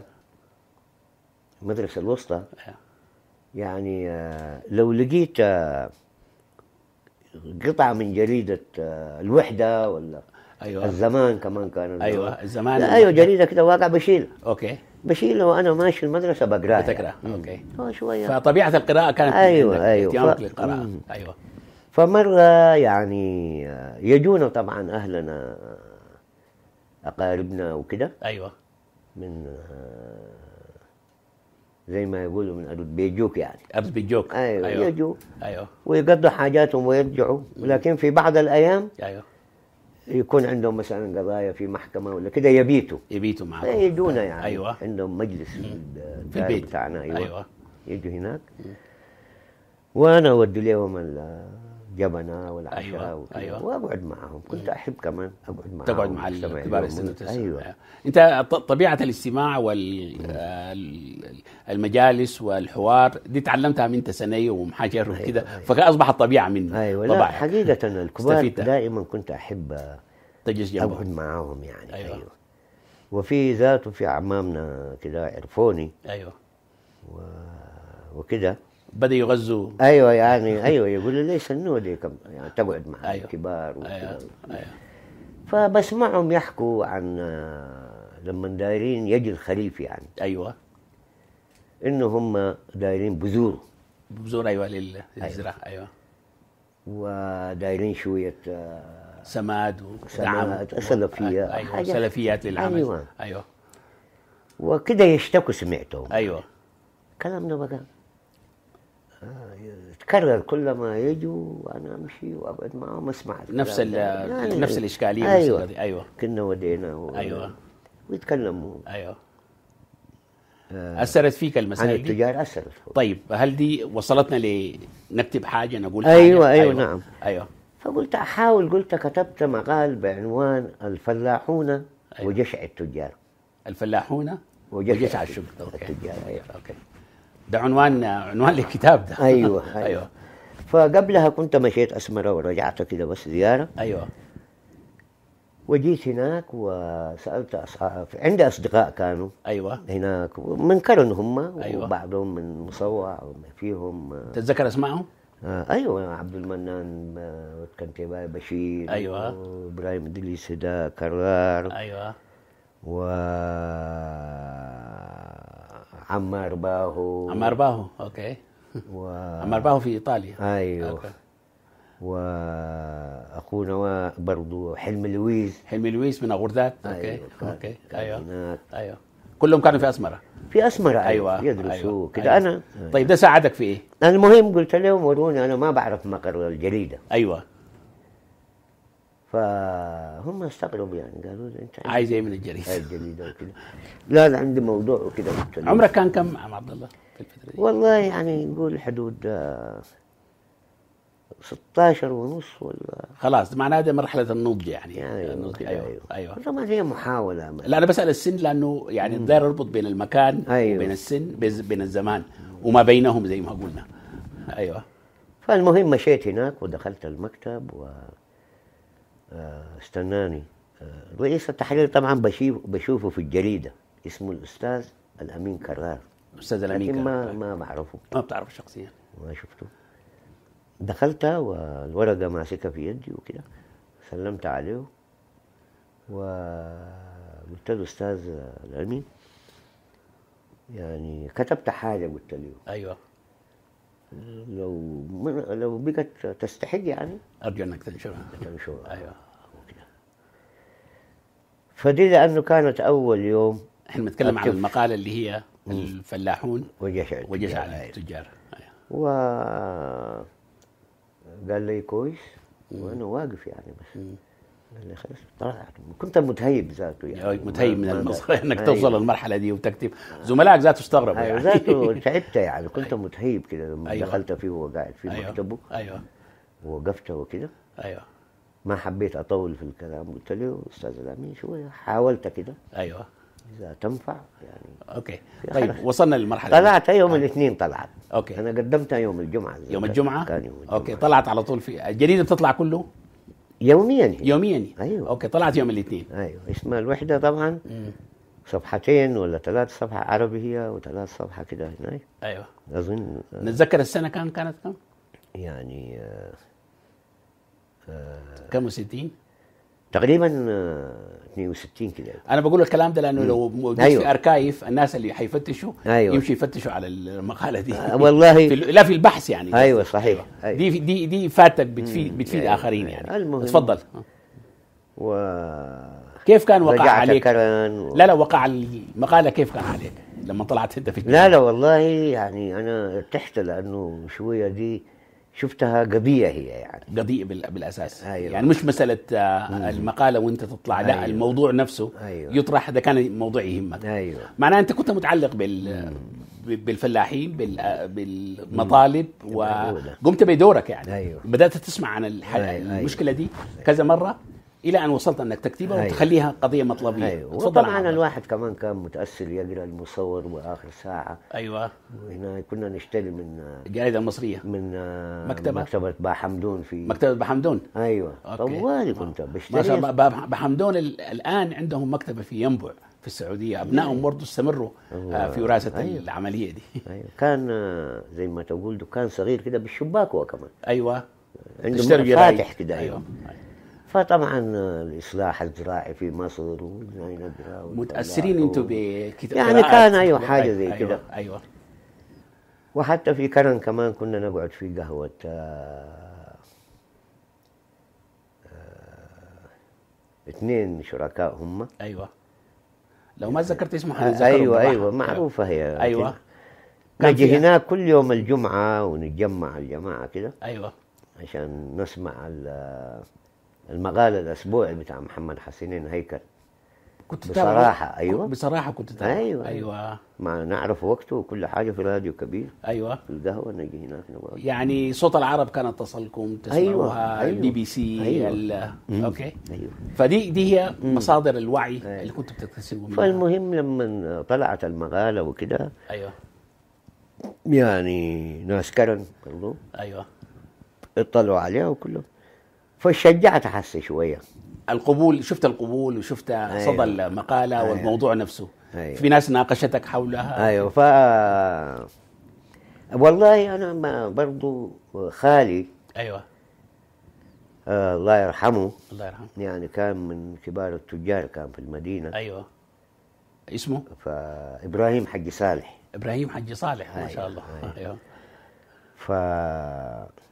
المدرسه الوسطى آه. يعني آه لو لقيت آه قطعه من جريده آه، الوحده ولا ايوه الزمان كمان الزمان. ايوه الزمان لا ايوه جريده كده واقع بشيل اوكي بشيل وانا ماشي المدرسه بقراها يعني. بتقرا اوكي آه، شويه فطبيعه القراءه كانت ايوه ايوه ف... للقراءه ايوه فمره يعني آه، يجونا طبعا اهلنا آه، اقاربنا وكده ايوه من زي ما يقولوا من ارض بيجوك يعني ارض بيجوك ايوه, أيوة. يجوا ايوه ويقضوا حاجاتهم ويرجعوا ولكن في بعض الايام ايوه يكون عندهم مثلا قضايا في محكمه ولا كده يبيتوا يبيتوا معاهم إيه، يجونا يعني أيوة. عندهم مجلس في البيت بتاعنا ايوه, أيوة. يجوا هناك وانا اودي لهم جبنه والعشاء أيوة. أيوة. وأقعد معهم كنت احب كمان أقعد معهم تقعد مع الكبار السن أيوة. ايوه انت طبيعه الاستماع والمجالس والحوار دي تعلمتها من تسني وام حجر وكده أيوة. فاصبحت طبيعه مني ايوه, أيوة، طبعا. حقيقه الكبار دائما كنت احب تجلس جنبهم أقعد معاهم يعني ايوه, أيوة. وفي ذاته في اعمامنا كده عرفوني ايوه و... وكده بدا يغزوا ايوه يعني ايوه يقولوا ليش النولي يعني تقعد مع أيوة. الكبار أيوة. أيوة. فبسمعهم يحكوا عن آه، لما دايرين يجي الخريف يعني ايوه انه هم دايرين بذور بذور ايوه للزراعه ايوه, أيوة. ودايرين شويه آه، سماد ودعم سلفيات ايوه سلفيات للعمل ايوه ايوه وكده يشتكوا سمعتهم ايوه كلامنا بقى آه، تكرر كل ما يجوا وانا امشي وابعد معهم اسمع نفس يعني. يعني نفس الاشكاليه ايوه نفس ايوه, أيوة. كنا و... ايوه ويتكلموا ايوه آه، اثرت فيك المسائل عن التجار اثرت طيب هل دي وصلتنا لنكتب حاجه نقول حاجة؟ أيوة, ايوه ايوه نعم ايوه فقلت احاول قلت كتبت مقال بعنوان الفلاحون أيوة. وجشع التجار الفلاحون وجشع, وجشع التجار, التجار. أيوة. اوكي ده عنوان عنوان للكتاب ده ايوه ايوه, أيوة. فقبلها كنت مشيت اسمره ورجعت كده بس زياره ايوه وجيت هناك وسالت اصحاب عندي اصدقاء كانوا ايوه هناك من كرن هم أيوة. وبعضهم من مصوع فيهم تتذكر اسمائهم؟ آه ايوه عبد المنان آه، كان بشير ايوه وابراهيم ادليس ده كرار ايوه و عمار باهو عمار باهو اوكي و... عمار باهو في ايطاليا ايوه أوكي. واخونا برضو حلم لويس حلم لويس من اغردات اوكي أيوة. اوكي ايوه ايوه كلهم كانوا في اسمره في اسمره ايوه, أيوه،, أيوه، يدرسوا أيوة. كده أيوة. انا طيب ده ساعدك في ايه؟ المهم قلت لهم وروني انا ما بعرف مقر الجريده ايوه فهم استغربوا يعني قالوا لي انت عايز ايه من الجريده؟ الجريده وكذا لا انا عندي موضوع وكذا عمرك كان كم عم عبد الله في الفتره دي؟ والله يعني نقول حدود 16 آه، ونص ولا خلاص معناها هذه مرحله النضج يعني, يعني النضج ايوه ايوه, أيوة. طبعا هي محاوله ما. لا انا بسال السن لانه يعني داير اربط بين المكان أيوة. وبين السن بين الزمان وما بينهم زي ما قلنا ايوه فالمهم مشيت هناك ودخلت المكتب و آه، استناني آه، رئيس التحرير طبعا بشوفه في الجريده اسمه الاستاذ الامين كرار الاستاذ الامين لكن كرار ما ما بعرفه ما بتعرفه شخصيا ما شفته دخلت والورقه ماسكه في يدي وكده سلمت عليه وقلت له استاذ الامين يعني كتبت حاجه قلت له ايوه لو لو بقت تستحق يعني ارجو انك تنشرها تنشرها ايوه فدي لانه كانت اول يوم احنا بنتكلم عن المقاله اللي هي الفلاحون وجشع التجار وجشع التجار أيوة. و قال لي كويس وانا واقف يعني بس م. كنت متهيب ذاته يعني متهيب من المصري انك توصل للمرحله دي وتكتب زملائك ذاته استغربوا أيوة، يعني ذاته تعبت يعني كنت أيوة. متهيب كده لما أيوة. دخلت فيه وهو قاعد في أيوة. مكتبه ايوه ووقفت وكده ايوه ما حبيت اطول في الكلام قلت له استاذ الامين شويه حاولت كده ايوه اذا تنفع يعني اوكي طيب خلص. وصلنا للمرحله طلعت يوم أيوة. الاثنين طلعت اوكي انا قدمتها يوم الجمعه يوم الجمعه كان يوم الجمعه اوكي طلعت على طول في الجريده بتطلع كله يوميا يوميا ايوه اوكي طلعت يوم الاثنين ايوه اسمها الوحده طبعا مم. صفحتين ولا ثلاث صفحة عربي هي وثلاث صفحة كده هناك أيوة أظن نتذكر السنة كان كانت كم؟ يعني آه آه كم وستين؟ تقريبا 62 آه، كده انا بقول الكلام ده لانه لو موجود أيوه. في اركايف الناس اللي حيفتشوا أيوه. يمشوا يفتشوا على المقاله دي آه والله في لا في البحث يعني ايوه صحيح أيوه. دي دي دي فاتك بتفيد بتفيد أيوه. اخرين يعني المهم اتفضل و كيف كان وقع عليك؟ و... لا لا وقع المقاله كيف كان عليك؟ لما طلعت انت في الجنة. لا لا والله يعني انا ارتحت لانه شويه دي شفتها قضيه هي يعني قضيه بالاساس أيوة. يعني مش مساله آه، المقاله وانت تطلع أيوة. لا الموضوع نفسه أيوة. يطرح اذا كان موضوع يهمك أيوة. معناه انت كنت متعلق بال بالفلاحين بال... آه، بالمطالب وقمت بدورك يعني أيوة. بدات تسمع عن الحل... أيوة،, أيوة. المشكله دي كذا مره الى ان وصلت انك تكتبها أيوة. وتخليها قضيه مطلبيه أيوة. وطبعا الواحد كمان كان متاثر يقرا المصور واخر ساعه ايوه وهنا كنا نشتري من الجريده المصريه من مكتبه مكتبه بحمدون في مكتبه بحمدون ايوه طوالي كنت بشتري ما شاء الله بحمدون الان عندهم مكتبه في ينبع في السعوديه أيوة. ابنائهم برضه استمروا آه، أيوة. في وراثه أيوة. العمليه دي أيوة. كان آه، زي ما تقول دكان صغير كده بالشباك هو كمان ايوه عنده فاتح كده أيوة. أيوة. فطبعا الاصلاح الزراعي في مصر متاثرين انتم بكتاب يعني كان ايوه حاجه زي أيوة كده ايوه, أيوة. وحتى في كرن كمان كنا نقعد في قهوه آه، آه، اثنين شركاء هم ايوه لو ما يعني ذكرت اسمه آه، حنذكره ايوه ايوه معروفه هي ايوه, أيوة. نجي هناك كل يوم الجمعه ونتجمع الجماعه كده ايوه عشان نسمع المقال الاسبوعي بتاع محمد حسنين هيكل كنت بصراحه تعرف. ايوه بصراحه كنت تعرف. ايوه ايوه ما نعرف وقته وكل حاجه في راديو كبير ايوه في القهوه نجي هناك نبقى. يعني صوت العرب كانت تصلكم أيوة. تسمعوها أيوة. البي بي سي أيوة. اوكي ايوه فدي دي هي مصادر الوعي أيوة. اللي كنت بتكتسبه منها فالمهم لما طلعت المقاله وكده ايوه يعني ناس كرن برضو ايوه اطلعوا عليها وكله فشجعت احس شويه القبول شفت القبول وشفت أيوه. صدى المقاله أيوه. والموضوع نفسه أيوه. في ناس ناقشتك حولها ايوه ف والله انا ما برضو خالي ايوه آه الله يرحمه الله يرحمه يعني كان من كبار التجار كان في المدينه ايوه اسمه فابراهيم حج صالح ابراهيم حج صالح ما أيوه، شاء الله ايوه, أيوه.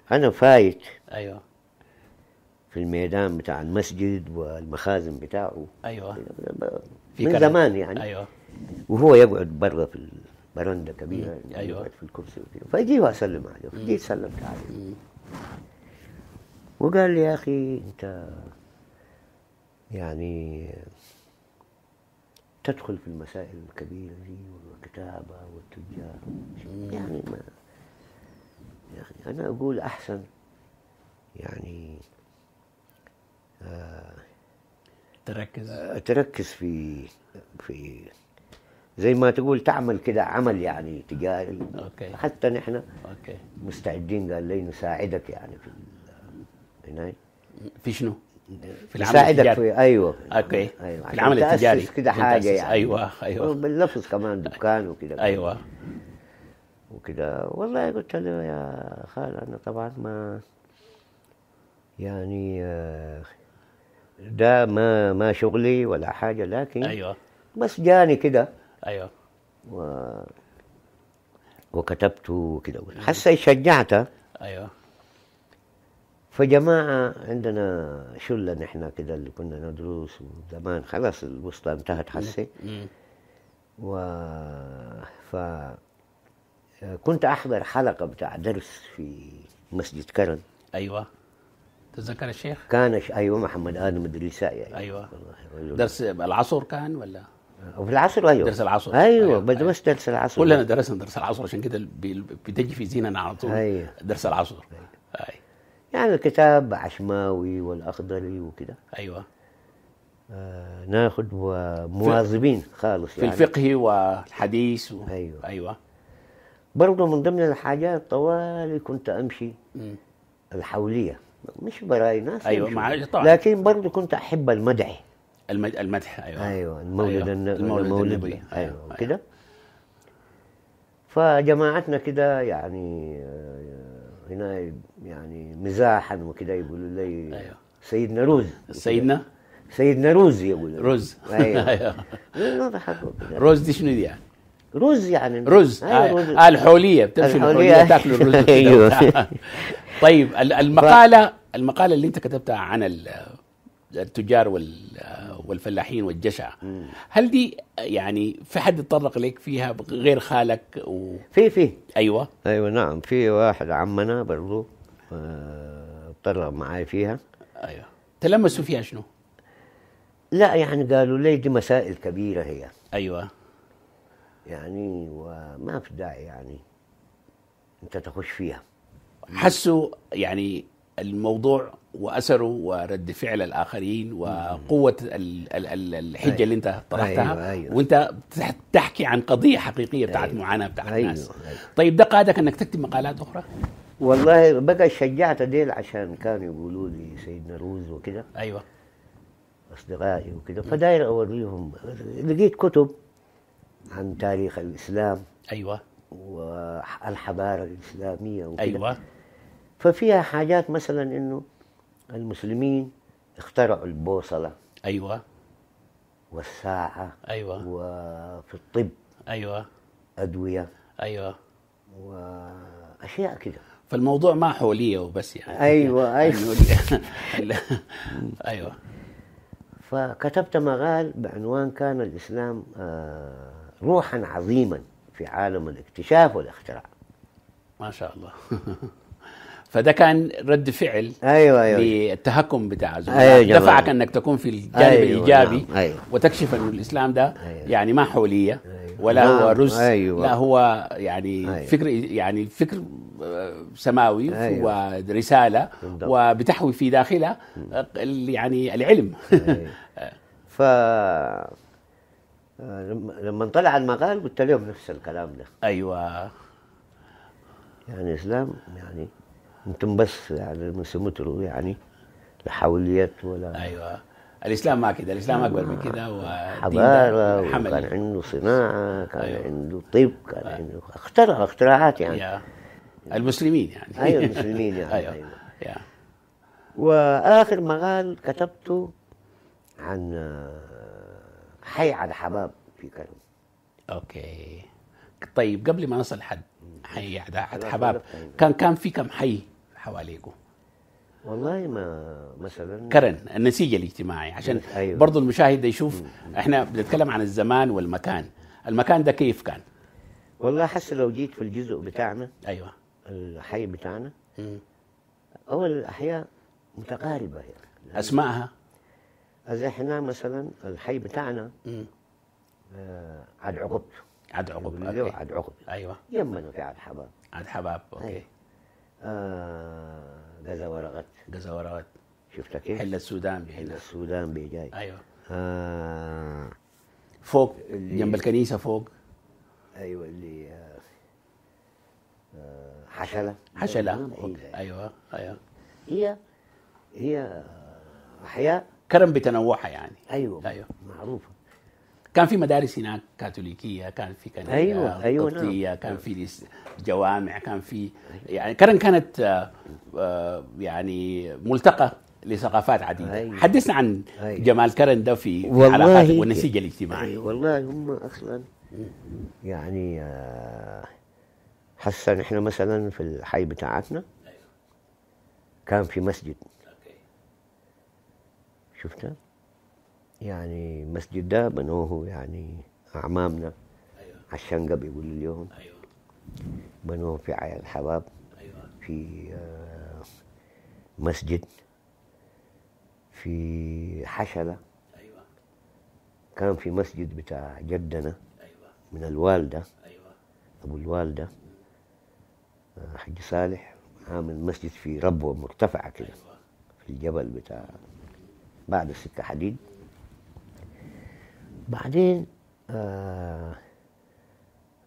فانا فايت ايوه في الميدان بتاع المسجد والمخازن بتاعه ايوه في من زمان يعني ايوه وهو يقعد برا في البرندة كبيرة يعني ايوه في الكرسي وكده فيجي واسلم عليه فجي سلمت عليه وقال لي يا اخي انت يعني تدخل في المسائل الكبيرة دي والكتابة والتجار يعني ما يا أخي أنا أقول أحسن يعني تركز آه، تركز في في زي ما تقول تعمل كده عمل يعني تجاري أوكي. حتى نحن أوكي. مستعدين قال لي نساعدك يعني في هنا في شنو؟ في العمل نساعدك في ايوه اوكي أيوة. في العمل التجاري كده حاجه يعني ايوه ايوه باللفظ كمان دكان وكده ايوه وكده والله قلت له يا خال انا طبعا ما يعني آه ده ما ما شغلي ولا حاجه لكن ايوه بس جاني كده ايوه و... وكتبت وكده حس شجعته ايوه فجماعة عندنا شلة نحن كده اللي كنا ندرس وزمان خلاص الوسطى انتهت حسي و ف كنت احضر حلقة بتاع درس في مسجد كرم ايوه تتذكر الشيخ؟ كان ايوه محمد ادم الدريسائي يعني. ايوه درس العصر كان ولا؟ في العصر ايوه درس العصر ايوه, أيوة. بدرس أيوة. درس العصر كلنا درسنا درس العصر عشان كده بتجي في زيننا على طول أيوة. درس العصر أيوة. أيوة. يعني كتاب عشماوي والاخضري وكده ايوه آه ناخذ مواظبين خالص في يعني. الفقه والحديث و... ايوه ايوه برضه من ضمن الحاجات طوالي كنت امشي م. الحوليه مش براي ناس ايوه معلش طبعا لكن برضه كنت احب المدح المد... المدح ايوه ايوه المولد أيوة. المولد, المولد النبوي ايوه, أيوة. أيوة. كده فجماعتنا كده يعني آه، هنا يعني مزاحا وكده يقولوا لي أيوة. سيدنا روز سيدنا سيدنا روز يقول رز ايوه, أيوة. رز دي شنو دي يعني؟ رز يعني رز أيوة، آه, الحوليه بتمشي الحوليه, الحولية تاكل الرز ايوه طيب المقاله المقاله اللي انت كتبتها عن التجار والفلاحين والجشع هل دي يعني في حد اتطرق لك فيها غير خالك و... في في ايوه ايوه نعم في واحد عمنا برضو آه، تطرق معي فيها ايوه تلمسوا فيها شنو؟ لا يعني قالوا لي دي مسائل كبيره هي ايوه يعني وما في داعي يعني انت تخش فيها حسوا يعني الموضوع واثره ورد فعل الاخرين وقوه ال ال ال الحجه اللي أيوة. انت طرحتها أيوة أيوة وانت تحكي عن قضيه حقيقيه بتاعت أيوة معاناه بتاعت أيوة الناس أيوة طيب ده قادك انك تكتب مقالات اخرى؟ والله بقى شجعت ديل عشان كانوا يقولوا لي سيدنا روز وكده ايوه اصدقائي وكده فداير اوريهم لقيت كتب عن تاريخ الاسلام ايوه والحضاره الاسلاميه وكده ايوه ففيها حاجات مثلا انه المسلمين اخترعوا البوصله ايوه والساعه ايوه وفي الطب ايوه ادويه ايوه واشياء كده فالموضوع ما حوليه وبس يعني ايوه ايوه ايوه فكتبت مقال بعنوان كان الاسلام آه، روحا عظيما في عالم الاكتشاف والاختراع ما شاء الله فده كان رد فعل ايوه ايوه للتهكم بتاع الزملاء أيوة دفعك أيوة انك تكون في الجانب أيوة نعم، الايجابي نعم أيوة وتكشف انه الاسلام ده أيوة يعني ما حوليه أيوة ولا نعم هو رز أيوة لا هو يعني أيوة فكر يعني فكر آه، سماوي أيوة ورساله وبتحوي في داخلها آه، يعني العلم أيوة آه. ف لما طلع المقال قلت لهم نفس الكلام ده ايوه يعني الاسلام يعني انتم بس يعني ما سمتروا يعني لا حوليات ولا ايوه الاسلام ما كده الاسلام اكبر من كده وحضاره وكان عنده صناعه كان أيوة. عنده طب كان أيوة. عنده اخترع اختراعات يعني يا. المسلمين يعني ايوه المسلمين يعني ايوه, أيوة. يا. واخر مقال كتبته عن آه، حي على حباب في كرم اوكي طيب قبل ما نصل حد حي على حباب طيب. كان كان في كم حي حواليكم؟ والله ما مثلا كرن النسيج الاجتماعي عشان أيوة. برضو المشاهد يشوف احنا بنتكلم عن الزمان والمكان المكان ده كيف كان والله حس لو جيت في الجزء بتاعنا ايوه الحي بتاعنا مم. اول الاحياء متقاربه يعني اسمائها اذا احنا مثلا الحي بتاعنا آه عد عقب عد عقب عد عقب ايوه يمنا في عد حباب عد حباب اوكي أيوة. آه ورغت غزا ورغت شفتها كيف؟ حل السودان بهنا حل السودان جاي ايوه آه فوق جنب الكنيسه فوق ايوه اللي آه, آه، حشله حشله آه، إيه. ايوه ايوه هي هي آه، احياء كرم بتنوعها يعني ايوه ايوه معروفه كان في مدارس هناك كاثوليكيه كان في كنيسه أيوة آه، أيوة نعم. كان في جوامع كان في يعني كرن كانت آه، آه، يعني ملتقى لثقافات عديده أيوة. حدثنا عن أيوة. جمال كرن ده في علاقاته أيوة، والنسيج الاجتماعي أيوة والله هم اصلا يعني حسا احنا مثلا في الحي بتاعتنا كان في مسجد شفتها يعني مسجد ده بنوه يعني أعمامنا أيوة. عشان قبل يقول اليوم أيوة. بنوه في عيا الحباب أيوة. في آه، مسجد في حشلة أيوة. كان في مسجد بتاع جدنا أيوة. من الوالدة أيوة. أبو الوالدة آه، حج صالح عامل مسجد في ربوة مرتفعة كده أيوة. في الجبل بتاع بعد السكة حديد بعدين آه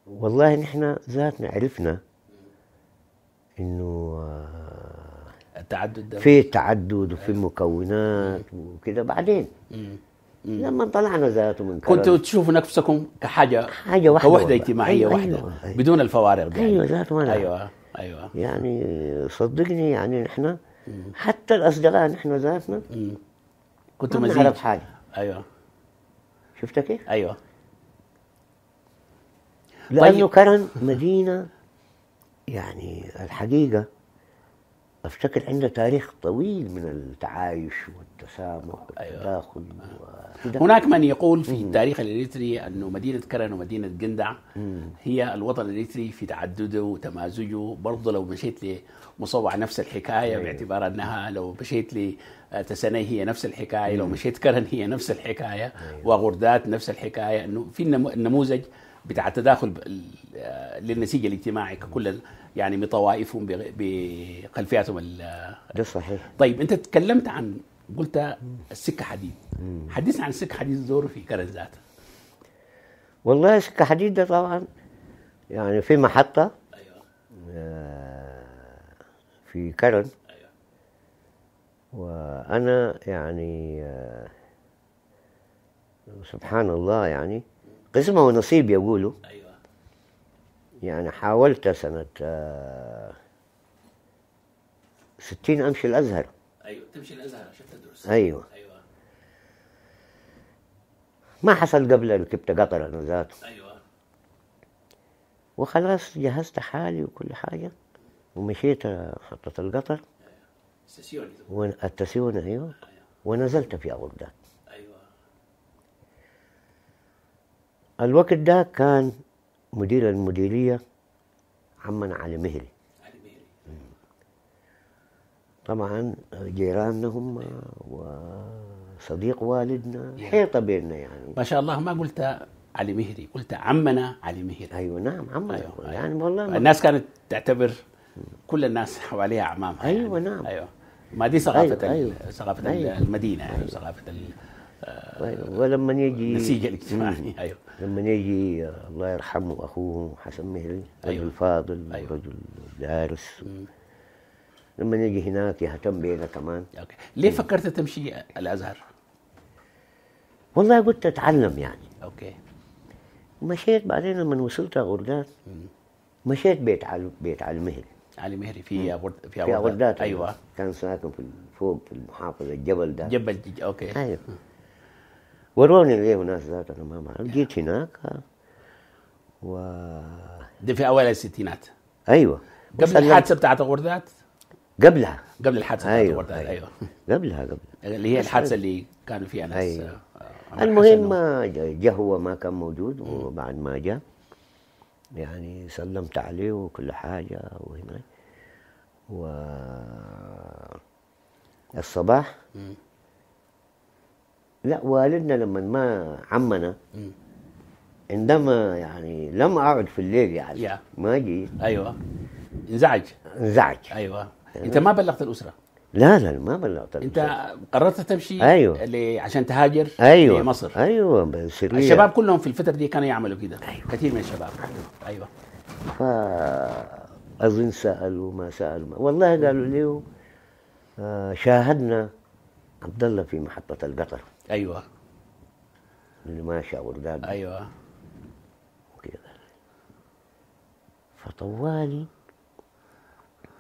والله نحن ذاتنا عرفنا انه آه التعدد ده في تعدد وفي أيوه. مكونات وكده بعدين مم. لما طلعنا ذاته من كنتوا تشوفوا نفسكم كحاجه حاجه واحده كوحده اجتماعيه أيوة واحده أيوة, أيوة. بدون الفوارق دي يعني. ايوه ذاته ما ايوه ايوه يعني صدقني يعني نحن حتى الاصدقاء نحن ذاتنا كنتوا مزيج حاجه ايوه شفت كيف؟ ايوه لانه طيب. كرم مدينه يعني الحقيقه افتكر عندها تاريخ طويل من التعايش والتسامح أيوه. والتداخل أيوة. هناك من يقول في مم. التاريخ الاريتري انه مدينه كرن ومدينه جندع مم. هي الوطن الاريتري في تعدده وتمازجه برضه لو مشيت لمصوع نفس الحكايه أيوة. باعتبار انها لو مشيت تسني هي نفس الحكايه لو مشيت كرن هي نفس الحكايه أيوه. وغردات نفس الحكايه انه في النموذج بتاع التداخل للنسيج الاجتماعي ككل يعني بطوائفهم بخلفياتهم ده صحيح طيب انت تكلمت عن قلت السكه حديد حدثنا عن السكه حديد دوره في كرن ذاته والله السكه حديد ده طبعا يعني في محطه أيوه. آه، في كرن وأنا يعني آه، سبحان الله يعني قسمة ونصيب يقولوا أيوة. يعني حاولت سنة آه، ستين أمشي الأزهر أيوة تمشي الأزهر شفت الدروس أيوة. أيوة ما حصل قبل ركبت قطر أنا ذاته أيوة وخلاص جهزت حالي وكل حاجة ومشيت حطيت القطر التسيون التسيون أيوه آه، ونزلت في أوردات أيوة الوقت ده كان مدير المديرية عمنا علي مهري علي مهري طبعا جيراننا هم وصديق والدنا حيطة بيننا يعني ما شاء الله ما قلت علي مهري قلت عمنا علي مهري ايوه نعم عمنا أيوة. أيوه. يعني والله الناس كانت تعتبر كل الناس حواليها اعمامها ايوه يعني. نعم ايوه ما دي ثقافه أيوة أيوة ثقافه أيوة المدينه يعني أيوة ثقافه أيوة ولما آه، يجي النسيج الاجتماعي يعني، يعني، ايوه لما يجي الله يرحمه اخوه حسن مهري أيوة رجل فاضل أيوة رجل دارس لما يجي هناك يهتم بينا كمان أوكي. ليه أيوة. فكرت تمشي الازهر؟ والله قلت اتعلم يعني اوكي مشيت بعدين لما وصلت غردان مشيت بيت على بيت على المهري علي مهري في أبورد في أبوردات, أيوة كان ساكن في فوق في المحافظة الجبل ده جبل جي أوكي أيوة وروني ليه ناس ذات أنا ما أعرف جيت هناك آه، و ده في أوائل الستينات أيوة قبل الحادثة بتاعت غردات قبلها قبل الحادثه أيوة بتاعت أيوة. ايوه, أيوة. قبلها قبل اللي هي الحادثه أيوة. اللي كانوا فيها ناس أيوة. آه، المهم ما جاء هو ما كان موجود وبعد ما جاء يعني سلمت عليه وكل حاجة وهنا و الصباح مم. لا والدنا لما ما عمنا مم. عندما يعني لم اعد في الليل يعني ما جيت ايوه انزعج انزعج ايوه يعني انت ما بلغت الاسره لا لا ما بلغت انت قررت تمشي ايوه اللي عشان تهاجر ايوه لمصر ايوه سوريا الشباب كلهم في الفتره دي كانوا يعملوا كده أيوة. كثير من الشباب ايوه ف اظن سالوا ما سالوا ما. والله قالوا لي آه، شاهدنا عبد الله في محطه القطر ايوه اللي ماشي ورداد ايوه وكذا فطوالي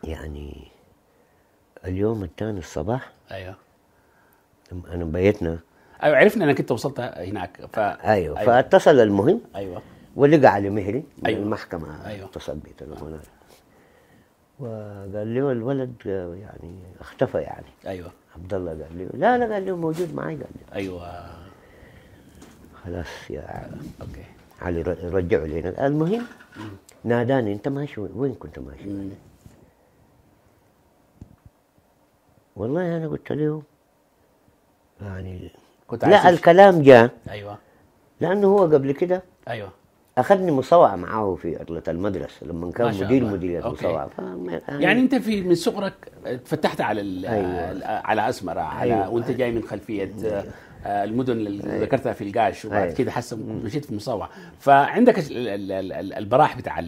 يعني اليوم الثاني الصباح ايوه انا بيتنا ايوه عرفنا انك انت وصلت هناك ف ايوه, أيوة. فاتصل المهم ايوه ولقى علي مهري من أيوة. المحكمه أيوة. اتصل بي تليفونات وقال له الولد يعني اختفى يعني ايوه عبد الله قال له لا لا قال له موجود معي قال له ايوه خلاص يا اوكي علي رجعوا لي المهم ناداني انت ماشي وين كنت ماشي؟ والله انا قلت له يعني كنت لا الكلام جاء ايوه لانه هو قبل كده ايوه اخذني مصوعه معاه في عطله المدرسه لما كان مدير مديريه مصوع يعني, يعني انت في من صغرك فتحت على أيوة. على اسمره على أيوة. وانت جاي من خلفيه أيوة. المدن اللي أيوة. ذكرتها في القاش وبعد أيوة. كده حس مشيت في مصوع فعندك البراح بتاع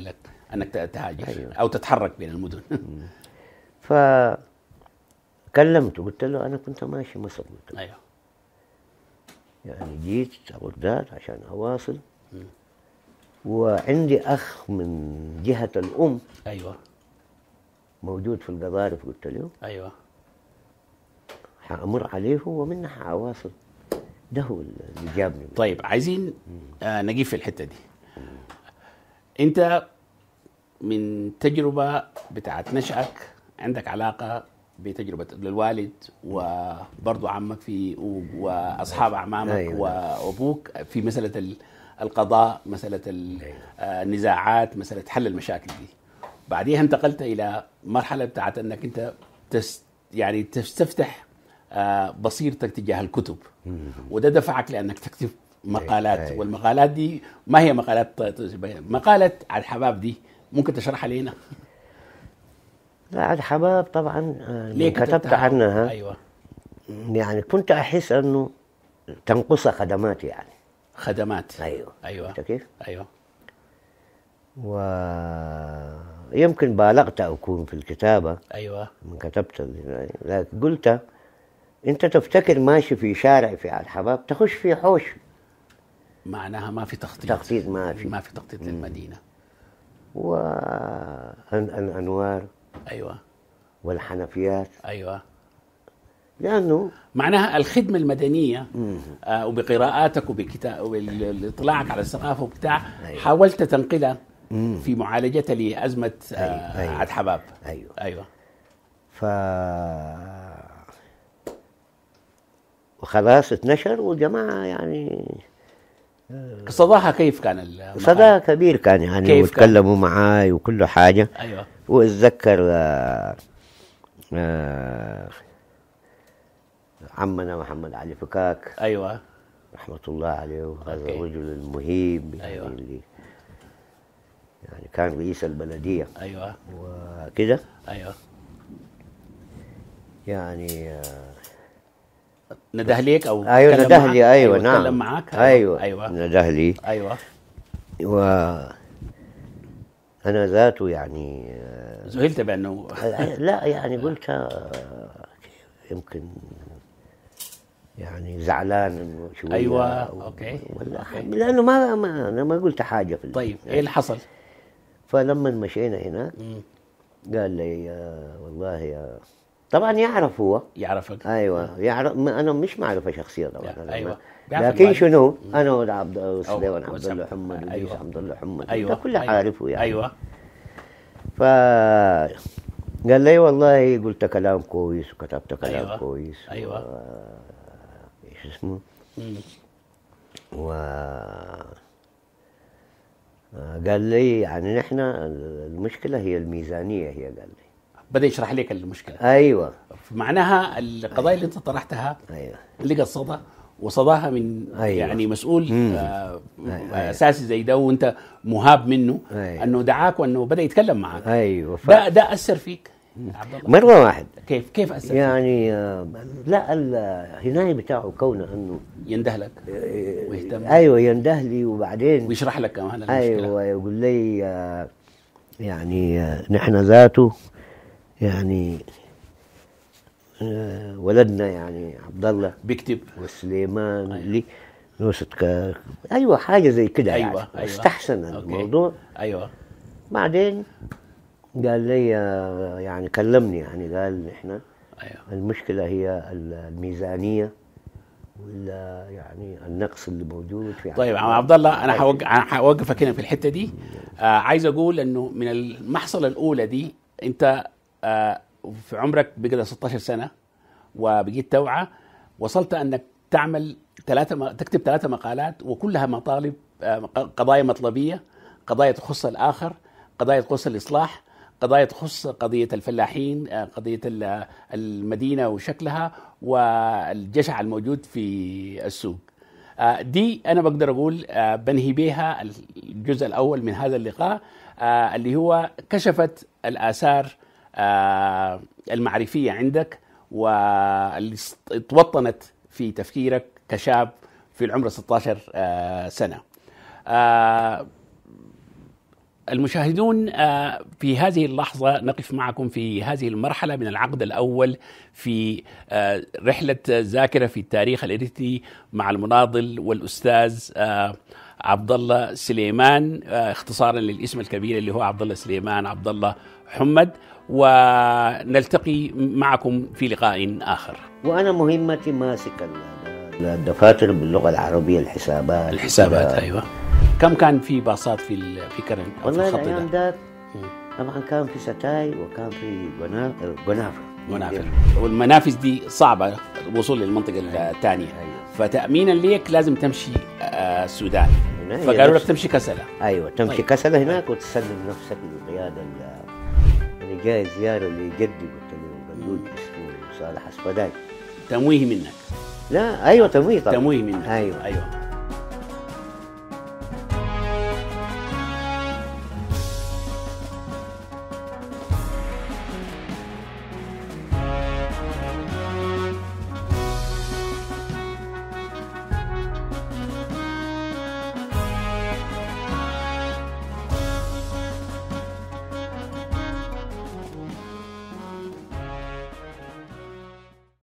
انك تهاجر أيوة. او تتحرك بين المدن ف كلمته قلت له انا كنت ماشي مصر قلت له ايوه يعني جيت بغداد عشان اواصل م. وعندي اخ من جهه الام ايوه موجود في القضارف قلت له ايوه حامر عليه ومنه حواصل ده هو اللي جابني طيب عايزين آه نجيب في الحته دي انت من تجربه بتاعت نشأك عندك علاقه بتجربه للوالد وبرضه عمك في واصحاب أيوة. اعمامك أيوة. وابوك في مساله القضاء مساله أيوة. آه، النزاعات مساله حل المشاكل دي بعديها انتقلت الى مرحله بتاعت انك انت يعني تستفتح آه، بصيرتك تجاه الكتب وده دفعك لانك تكتب مقالات والمقالات دي ما هي مقالات مقاله على الحباب دي ممكن تشرحها لينا لا الحباب طبعا آه، ليه كتبت عنها ايوه يعني كنت احس انه تنقص خدمات يعني خدمات ايوه ايوه كيف؟ ايوه و يمكن بالغت اكون في الكتابه ايوه من كتبت لكن قلت انت تفتكر ماشي في شارع في الحباب تخش في حوش معناها ما في تخطيط تخطيط ما في ما في تخطيط للمدينه وانوار ايوه والحنفيات ايوه لانه معناها الخدمه المدنيه آه وبقراءاتك وبكتاب وباطلاعك على الثقافه وبتاع أيوة. حاولت تنقلها في معالجتها لازمه آه أيوة. أيوة. عد حباب ايوه ايوه ف وخلاص اتنشر والجماعه يعني آه، صداها كيف كان صداها كبير كان يعني وتكلموا معاي وكل حاجه ايوه واتذكر آه، آه، عمنا محمد علي فكاك ايوه رحمه الله عليه وهذا الرجل المهيب أيوة. اللي يعني كان رئيس البلديه ايوه وكده ايوه يعني آه، نده ليك او ايوه نده لي أيوة،, ايوه, نعم ايوه ايوه, أيوة. نده لي ايوه و انا ذاته يعني ذهلت آه، بانه لا يعني قلت آه، يمكن يعني زعلان شويه ايوه اوكي ولا أوكي. لانه ما, ما انا ما قلت حاجه في طيب يعني. ايه اللي حصل؟ فلما مشينا هناك قال لي آه، والله يا طبعا يعرف هو يعرفك ايوه يعرف انا مش معرفه شخصيه طبعا يعني ايوه لكن شنو انا عبد سليمان عبد الله حمد أيوة. عبد الله حمد أيوة. كل أيوة. عارفه يعني ايوه ف قال لي والله قلت كلام كويس وكتبت كلام أيوة. كويس ايوه و... ايش اسمه؟ مم. و قال لي يعني نحن المشكله هي الميزانيه هي قال لي بدا يشرح لك المشكله ايوه معناها القضايا أيوة. اللي انت طرحتها ايوه لقت صدى وصداها من أيوة. يعني مسؤول آه أيوة. اساسي زي ده وانت مهاب منه أيوة. انه دعاك وانه بدا يتكلم معك ايوه ف... ده ده اثر فيك مره واحد كيف كيف اثر يعني آه لا العنايه بتاعه كونه انه ينده لك آه، ويهتم ايوه ينده لي وبعدين ويشرح لك كمان المشكله ايوه يقول لي آه يعني آه، نحن ذاته يعني آه، ولدنا يعني عبد الله بيكتب وسليمان أيوة. لي نوصت ك... ايوه حاجه زي كده يعني. أيوة. يعني أيوة. استحسن أوكي. الموضوع ايوه بعدين قال لي آه، يعني كلمني يعني قال احنا أيوة. المشكله هي الميزانيه ولا يعني النقص اللي موجود في طيب عم عبد الله انا طيب. حوقفك هنا في الحته دي آه عايز اقول انه من المحصله الاولى دي انت آه، في عمرك بقدر 16 سنه وبقيت توعه وصلت انك تعمل ثلاثه تكتب ثلاثه مقالات وكلها مطالب آه، قضايا مطلبيه قضايا تخص الاخر قضايا تخص الاصلاح قضايا تخص قضية الفلاحين آه، قضية المدينة وشكلها والجشع الموجود في السوق دي أنا بقدر أقول بنهي بها الجزء الأول من هذا اللقاء اللي هو كشفت الآثار آه، المعرفيه عندك واللي توطنت في تفكيرك كشاب في العمر 16 آه، سنه. آه، المشاهدون في هذه اللحظة نقف معكم في هذه المرحلة من العقد الأول في رحلة ذاكرة في التاريخ الإريتري مع المناضل والأستاذ عبد الله سليمان اختصارا للاسم الكبير اللي هو عبد الله سليمان عبد الله حمد ونلتقي معكم في لقاء آخر وأنا مهمتي ماسك الدفاتر باللغة العربية الحسابات الحسابات أيوة كم كان في باصات في في كرن والله في الأيام ده طبعا كان في ستاي وكان في قنافر منافر والمنافس دي صعبة الوصول للمنطقة أيوة. الثانية أيوة. فتأمينا ليك لازم تمشي آه، السودان فقالوا لك تمشي كسلة أيوة تمشي طيب. كسلة هناك طيب. وتسلم نفسك للقيادة جاي زياره لجدي قلت له بقول اسمه صالح اسفداي تمويه منك لا ايوه تمويه طبعا تمويه منك ايوه ايوه